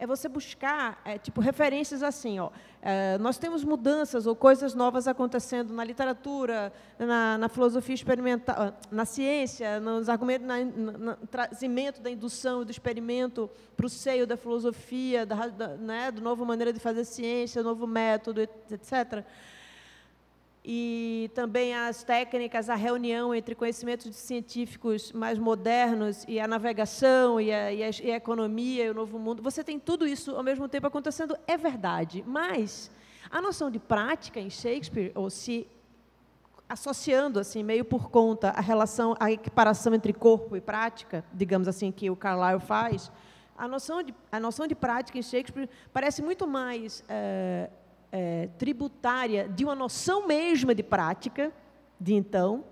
B: é você buscar é, tipo referências assim, ó. É, nós temos mudanças ou coisas novas acontecendo na literatura, na, na filosofia experimental, ah, na ciência, nos argumentos, na, na, no trazimento da indução e do experimento para o seio da filosofia, da, da, né, do novo maneira de fazer ciência, novo método, etc e também as técnicas, a reunião entre conhecimentos de científicos mais modernos e a navegação e a, e, a, e a, economia e o novo mundo. Você tem tudo isso ao mesmo tempo acontecendo, é verdade. Mas a noção de prática em Shakespeare, ou se associando assim meio por conta a relação, a equiparação entre corpo e prática, digamos assim que o Carlyle faz, a noção de, a noção de prática em Shakespeare parece muito mais é, é, tributária de uma noção mesma de prática de então,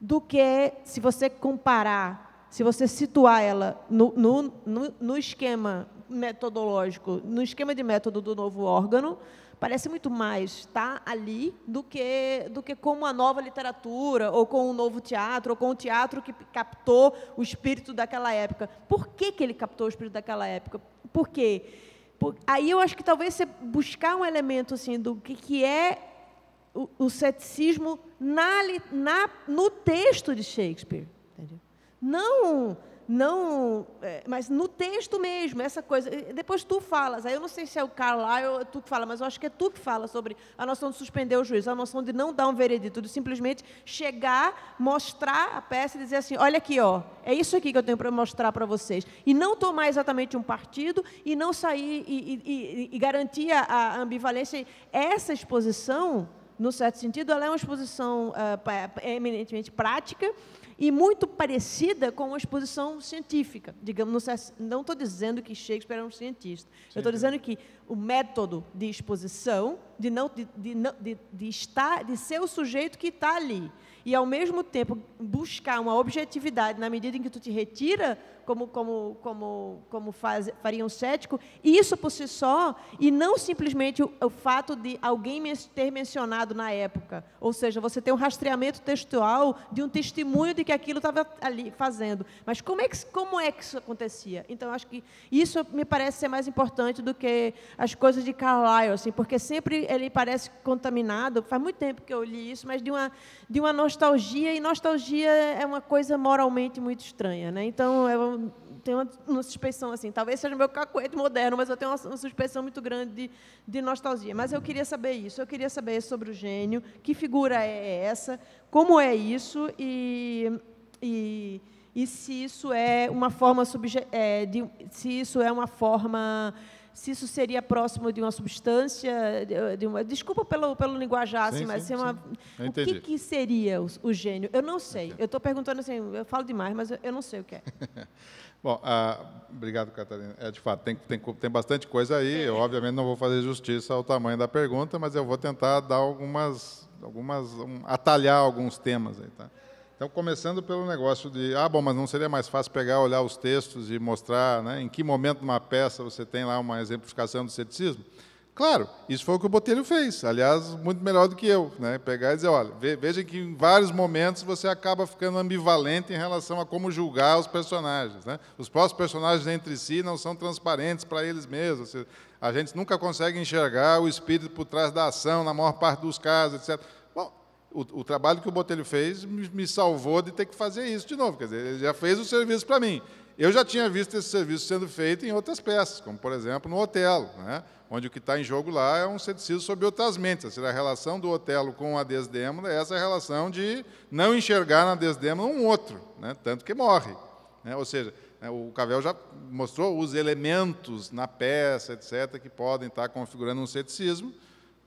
B: do que se você comparar, se você situar ela no, no, no, no esquema metodológico, no esquema de método do novo órgão, parece muito mais estar tá ali do que do que com uma nova literatura ou com um novo teatro ou com um teatro que captou o espírito daquela época. Por que, que ele captou o espírito daquela época? por Porque por, aí eu acho que talvez você buscar um elemento assim do que, que é o, o ceticismo na, na, no texto de Shakespeare. Entendeu? Não não, é, mas no texto mesmo, essa coisa. Depois tu falas, aí eu não sei se é o Carl lá, eu, é tu que fala, mas eu acho que é tu que fala sobre a noção de suspender o juiz, a noção de não dar um veredito, de simplesmente chegar, mostrar a peça e dizer assim: olha aqui, ó, é isso aqui que eu tenho para mostrar para vocês. E não tomar exatamente um partido e não sair e, e, e, e garantir a ambivalência. Essa exposição, no certo sentido, ela é uma exposição uh, eminentemente prática e muito parecida com uma exposição científica. Digamos, não estou dizendo que Shakespeare era um cientista. Sim, Eu estou dizendo que o método de exposição de, não, de, de, de, de, estar, de ser o sujeito que está ali. E, ao mesmo tempo, buscar uma objetividade na medida em que tu te retira, como, como, como, como faz, faria um cético, isso por si só, e não simplesmente o, o fato de alguém ter mencionado na época. Ou seja, você tem um rastreamento textual de um testemunho de que aquilo estava ali fazendo. Mas como é, que, como é que isso acontecia? Então, acho que isso me parece ser mais importante do que as coisas de Carlyle, assim, porque sempre ele parece contaminado. Faz muito tempo que eu li isso, mas de uma, de uma nostalgia, e nostalgia é uma coisa moralmente muito estranha. Né? Então, eu tenho uma, uma suspeição assim, talvez seja meu cacoete moderno, mas eu tenho uma, uma suspeição muito grande de, de nostalgia. Mas eu queria saber isso, eu queria saber sobre o gênio, que figura é essa, como é isso, e, e e se isso é uma forma é, de, se isso é uma forma se isso seria próximo de uma substância, de uma, desculpa pelo, pelo linguajar, assim, sim, assim, mas
A: sim, é o que, que
B: seria o, o, gênio? Eu não sei. Eu estou perguntando assim, eu falo demais, mas eu, eu não sei o que é.
A: (laughs) Bom, ah, obrigado, Catarina. É, de fato, tem, tem, tem bastante coisa aí. Eu, obviamente, não vou fazer justiça ao tamanho da pergunta, mas eu vou tentar dar algumas, algumas um, atalhar alguns temas aí, tá? Então, começando pelo negócio de, ah, bom, mas não seria mais fácil pegar, olhar os textos e mostrar né, em que momento numa peça você tem lá uma exemplificação do ceticismo? Claro, isso foi o que o Botelho fez, aliás, muito melhor do que eu, né? pegar e dizer, olha, veja que em vários momentos você acaba ficando ambivalente em relação a como julgar os personagens. Né? Os próprios personagens entre si não são transparentes para eles mesmos, a gente nunca consegue enxergar o espírito por trás da ação, na maior parte dos casos, etc., o, o, trabalho que o Botelho fez me, me, salvou de ter que fazer isso de novo. Quer dizer, ele já fez o serviço para mim. Eu já tinha visto esse serviço sendo feito em outras peças, como, por exemplo, no Otelo, né? onde o que está em jogo lá é um ceticismo sobre outras mentes. Ou seja, a relação do Otelo com a Desdemona é essa relação de não enxergar na Desdemona um outro, né? tanto que morre. Né? Ou seja, né, o Cavel já mostrou os elementos na peça, etc., que podem estar tá configurando um ceticismo,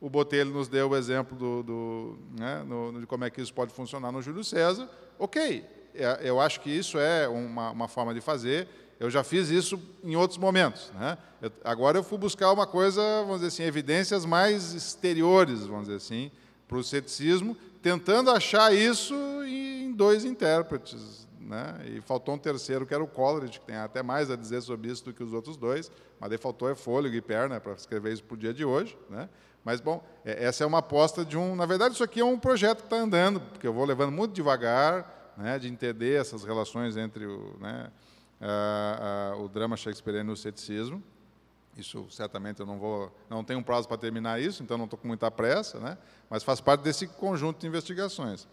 A: o Botelho nos deu o exemplo do, do né, no, de como é que isso pode funcionar no Júlio César. Ok, é, eu acho que isso é uma, uma forma de fazer. Eu já fiz isso em outros momentos. Né? Eu, agora eu fui buscar uma coisa, vamos dizer assim, evidências mais exteriores, vamos dizer assim, para o ceticismo, tentando achar isso em dois intérpretes. Né? E faltou um terceiro, que era o Coleridge, que tem até mais a dizer sobre isso do que os outros dois, mas aí faltou é fôlego e perna para escrever isso para o dia de hoje. Né? Mas, bom, é, essa é uma aposta de um. Na verdade, isso aqui é um projeto que está andando, porque eu vou levando muito devagar, né, de entender essas relações entre o, né, a, a, o drama shakespeareano e o ceticismo. Isso certamente eu não vou, não tenho um prazo para terminar isso, então não estou com muita pressa, né? Mas faz parte desse conjunto de investigações.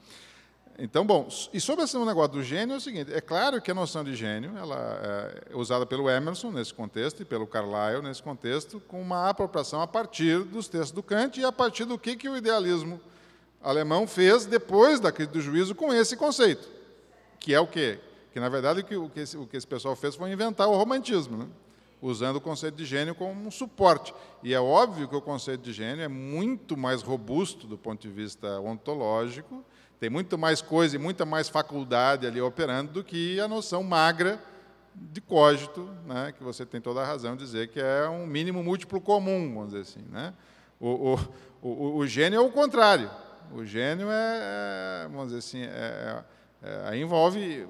A: Então, bom, e sobre esse negócio do gênio é o seguinte, é claro que a noção de gênio ela é usada pelo Emerson nesse contexto e pelo Carlyle nesse contexto com uma apropriação a partir dos textos do Kant e a partir do que, que o idealismo alemão fez depois da crise do juízo com esse conceito, que é o quê? Que, na verdade, o que, o que, esse, o que esse pessoal fez foi inventar o romantismo, né? usando o conceito de gênio como um suporte. E é óbvio que o conceito de gênio é muito mais robusto do ponto de vista ontológico, tem muito mais coisa e muita mais faculdade ali operando do que a noção magra de cógito, né, que você tem toda a razão de dizer que é um mínimo múltiplo comum, vamos dizer assim. Né? O, o, o, o gênio é o contrário. O gênio é, é vamos dizer assim, é, é, é, envolve,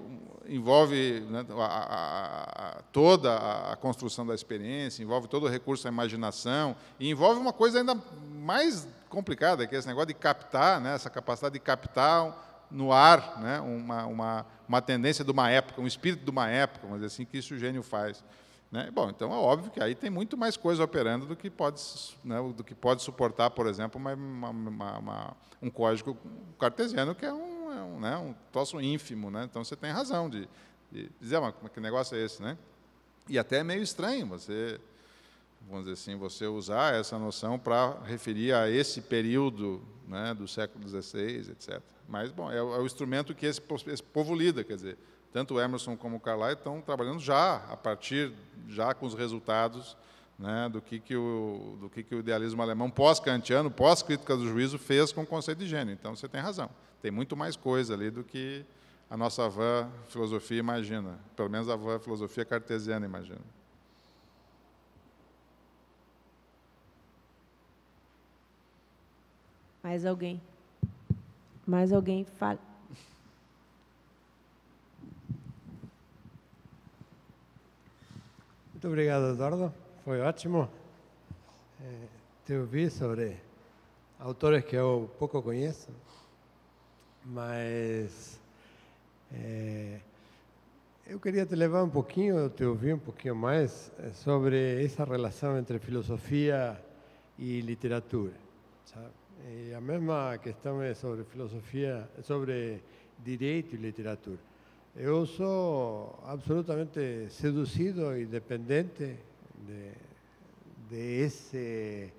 A: envolve né, a, a, a, toda a construção da experiência, envolve todo o recurso à imaginação, e envolve uma coisa ainda mais complicado é que esse negócio de captar, né, essa capacidade de captar no ar né, uma, uma, uma tendência de uma época, um espírito de uma época, mas assim que isso o gênio faz. Né? Bom, então é óbvio que aí tem muito mais coisa operando do que pode, né, do que pode suportar, por exemplo, uma, uma, uma, um código cartesiano que é um, é um, né, um troço ínfimo. Né? Então você tem razão de, de dizer, ah, mas que negócio é esse? Né? E até é meio estranho você vamos dizer assim, você usar essa noção para referir a esse período né, do século XVI, etc. Mas, bom, é, é, o instrumento que esse, esse povo lida, quer dizer, tanto Emerson como Carlyle estão trabalhando já a partir, já com os resultados né, do, que, que, o, do que, que o idealismo alemão pós-kantiano, pós-crítica do juízo, fez com o conceito de gênio. Então, você tem razão. Tem muito mais coisa ali do que a nossa van filosofia imagina, pelo menos a van filosofia cartesiana imagina.
B: Mais alguém? Mais alguém fala?
C: Muito obrigado, Eduardo. Foi ótimo é, te ouvir sobre autores que eu pouco conheço, mas é, eu queria te levar um pouquinho, te ouvir um pouquinho mais é, sobre essa relação entre filosofia e literatura. Sabe? eh, a mesma questão é sobre filosofia, sobre direito e literatura. Eu sou absolutamente seduzido e dependente de, de esse,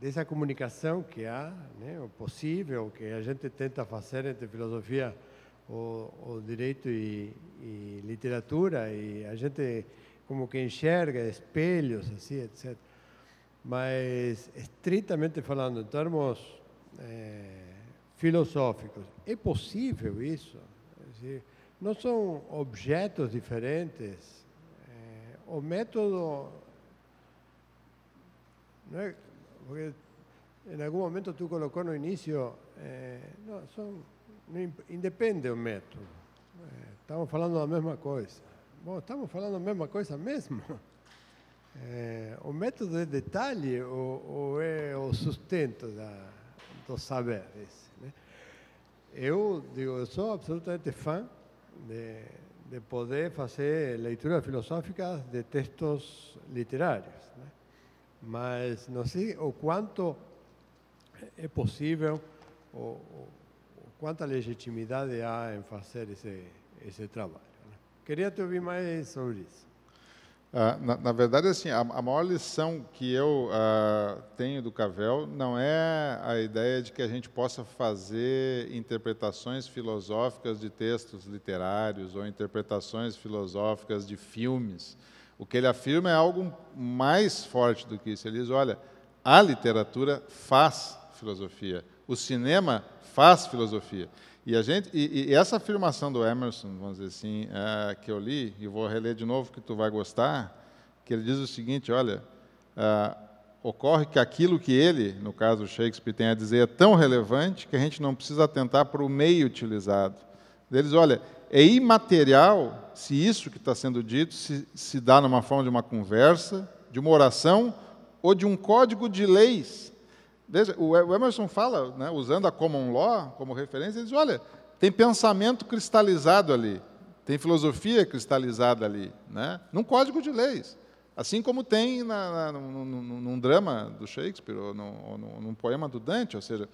C: dessa comunicação que há, né, o possível que a gente tenta fazer entre filosofia, o, o direito e, e literatura, e a gente como que enxerga espelhos, assim, etc mas estritamente falando, em termos é, filosóficos, é possível isso? É dizer, não são objetos diferentes. É, o método. Não é, porque em algum momento tu colocou no início, é, não, são, não, independe o método. estamos falando da mesma coisa. Bom, estamos falando a mesma coisa mesmo. (laughs) Eh, o método é detalhe ou, ou é o sustento da, do saber? Esse, né? Eu digo, eu sou absolutamente fã de, de poder fazer leituras filosóficas de textos literários, né? mas não sei o quanto é possível, o, quanta legitimidade há em fazer esse, esse trabalho. Né? Queria te ouvir mais sobre isso.
A: Uh, na, na, verdade, assim, a, a, maior lição que eu uh, tenho do Cavel não é a ideia de que a gente possa fazer interpretações filosóficas de textos literários ou interpretações filosóficas de filmes. O que ele afirma é algo mais forte do que isso. Ele diz: olha, a literatura faz filosofia, o cinema faz filosofia. E, a gente, e, e, essa afirmação do Emerson, vamos dizer assim, é, que eu li, e vou reler de novo que tu vai gostar, que ele diz o seguinte, olha, é, ocorre que aquilo que ele, no caso Shakespeare, tem a dizer é tão relevante que a gente não precisa atentar para o meio utilizado. Deles, olha, é imaterial se isso que está sendo dito se, se dá numa forma de uma conversa, de uma oração ou de um código de leis Veja, o Emerson fala, né, usando a common law como referência, ele diz: olha, tem pensamento cristalizado ali, tem filosofia cristalizada ali, né, num código de leis. Assim como tem na, na, num, num, drama do Shakespeare, ou num, ou num, poema do Dante, ou seja.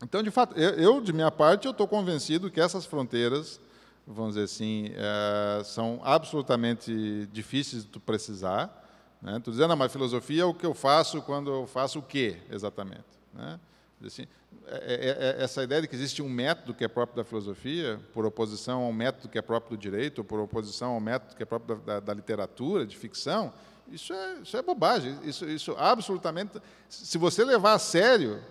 A: Então, de fato, eu, eu de minha parte, eu estou convencido que essas fronteiras, vamos dizer assim, é, são absolutamente difíceis de tu precisar, Estou né? dizendo, ah, mas filosofia é o que eu faço quando eu faço o quê, exatamente. Né? Assim, é é, é, é, essa ideia de que existe um método que é próprio da filosofia, por oposição ao método que é próprio do direito, ou por oposição ao método que é próprio da, da, da literatura, de ficção, isso é, isso é bobagem. Isso, isso absolutamente. Se você levar a sério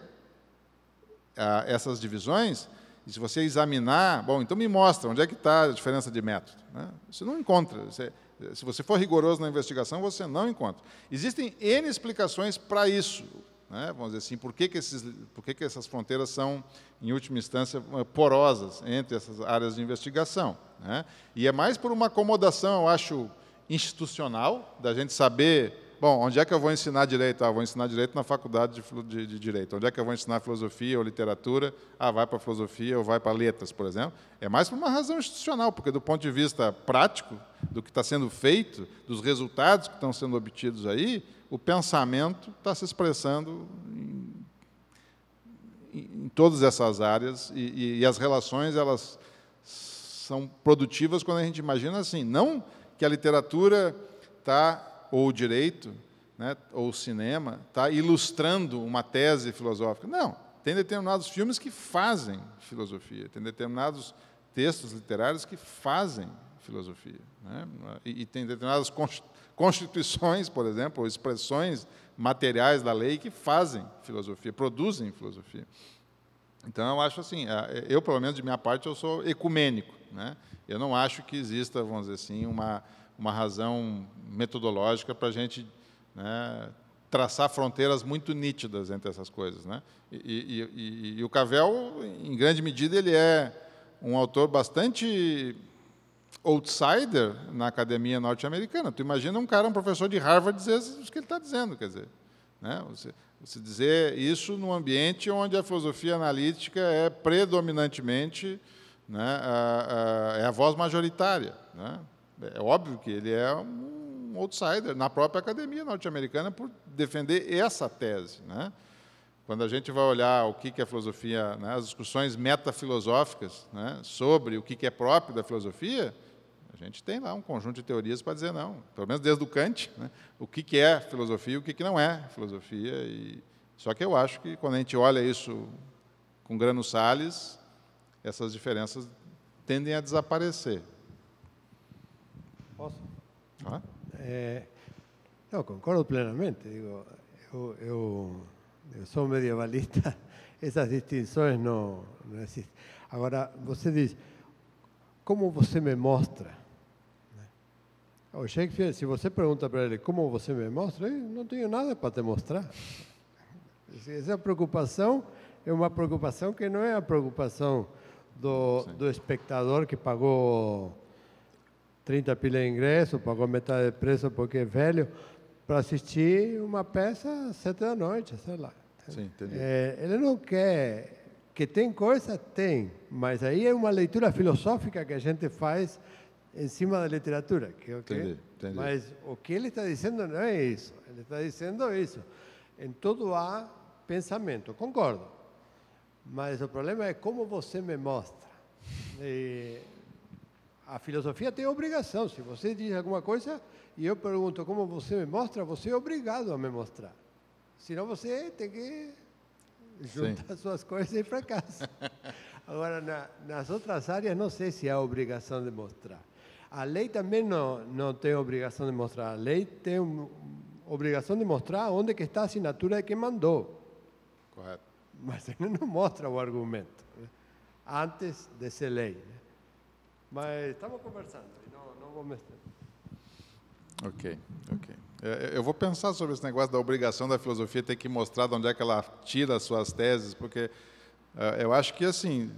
A: a, ah, essas divisões, e se você examinar, bom, então me mostra onde é que está a diferença de método. Né? Você não encontra. Você, se você for rigoroso na investigação, você não encontra. Existem N explicações para isso. Né? Vamos dizer assim, por que, que, esses, por que, que essas fronteiras são, em última instância, eh, porosas entre essas áreas de investigação. Né? E é mais por uma acomodação, eu acho, institucional, da gente saber bom, onde é que eu vou ensinar direito? Ah, vou ensinar direito na faculdade de, de, de direito. Onde é que eu vou ensinar filosofia ou literatura? Ah, vai para filosofia ou vai para letras, por exemplo. É mais por uma razão institucional, porque do ponto de vista prático, do que está sendo feito, dos resultados que estão sendo obtidos aí, o pensamento está se expressando em, em, todas essas áreas e, e, e as relações elas são produtivas quando a gente imagina assim, não que a literatura está ou direito, né, ou cinema, está ilustrando uma tese filosófica. Não, tem determinados filmes que fazem filosofia, tem determinados textos literários que fazem filosofia. Né? E, e, tem determinadas constituições, por exemplo, ou expressões materiais da lei que fazem filosofia, produzem filosofia. Então, eu acho assim, é, eu, pelo menos de minha parte, eu sou ecumênico. Né? Eu não acho que exista, vamos dizer assim, uma uma razão metodológica para a gente né, traçar fronteiras muito nítidas entre essas coisas. Né? E, e, e, e, o Cavell, em grande medida, ele é um autor bastante outsider na academia norte-americana. Tu imagina um cara, um professor de Harvard, dizer o que ele está dizendo, quer dizer. Né? Você, você dizer isso num ambiente onde a filosofia analítica é predominantemente né, a, a, é a voz majoritária. Né? é óbvio que ele é um outsider na própria academia norte-americana por defender essa tese. Né? Quando a gente vai olhar o que é filosofia, né, as discussões metafilosóficas né, sobre o que é próprio da filosofia, a gente tem lá um conjunto de teorias para dizer não, pelo menos desde o Kant, né, o que é filosofia e o que não é filosofia. E... Só que eu acho que quando a gente olha isso com Grano sales, essas diferenças tendem a desaparecer.
C: Posso? Ah? É, eh, não, concordo plenamente. Digo, eu, eu, eu sou medievalista, (laughs) essas distinções não, não existem. Agora, você diz, como você me mostra? O Shakespeare, se você pergunta para ele como você me mostra, eu não tenho nada para te mostrar. Essa preocupação é uma preocupação que não é a preocupação do, do espectador que pagou 30 pila de ingresso, pagou metade do preço porque é velho, para assistir uma peça às sete da noite, sei lá. Sim, entendi. É, ele não quer. Que tem coisa? Tem. Mas aí é uma leitura filosófica que a gente faz em cima da literatura. Que, é okay? É. entendi, entendi. Mas o que ele está dizendo não é isso. Ele está dizendo isso. Em todo há pensamento, concordo. Mas o problema é como você me mostra. E a filosofia tem obrigação. Se você diz alguma coisa e eu pergunto como você me mostra, você é obrigado a me mostrar. Senão você tem que juntar Sim. suas coisas e ir para casa. (laughs) Agora, na, nas outras áreas, não sei se há obrigação de mostrar. A lei também não, não tem obrigação de mostrar. A lei tem um, obrigação de mostrar onde que está a assinatura de quem mandou. Correto. Mas (laughs) ele não mostra o argumento. Né? Antes de ser lei. Né? Mas estamos conversando, não, não vou meter. Ok, ok.
A: É, é, eu vou pensar sobre esse negócio da obrigação da filosofia ter que mostrar de onde é que ela tira as suas teses, porque é, eu acho que, assim,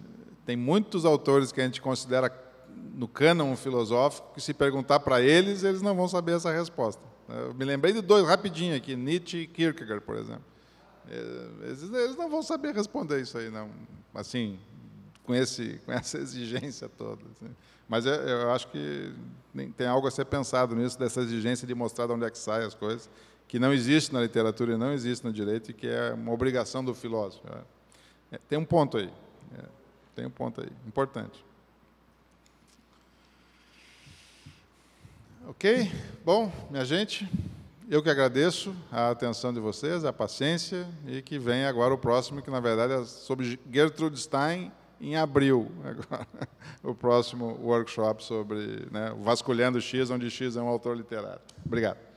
A: tem muitos autores que a gente considera no cânon filosófico que, se perguntar para eles, eles não vão saber essa resposta. Eu me lembrei de dois rapidinho aqui, Nietzsche e Kierkegaard, por exemplo. Eles não vão saber responder isso aí, não. Assim, com, esse, com essa (laughs) exigência toda. Assim. Mas eu, eu, acho que tem algo a ser pensado nisso, dessa exigência de mostrar de onde é que saem as coisas, que não existe na literatura e não existe no direito, e que é uma obrigação do filósofo. É, é tem um ponto aí. É, tem um ponto aí, importante. Ok? Bom, minha gente, eu que agradeço a atenção de vocês, a paciência, e que vem agora o próximo, que na verdade é sobre Gertrude Stein em abril, agora, (laughs) o próximo workshop sobre né, Vasculhando X, onde X é um autor literário. Obrigado.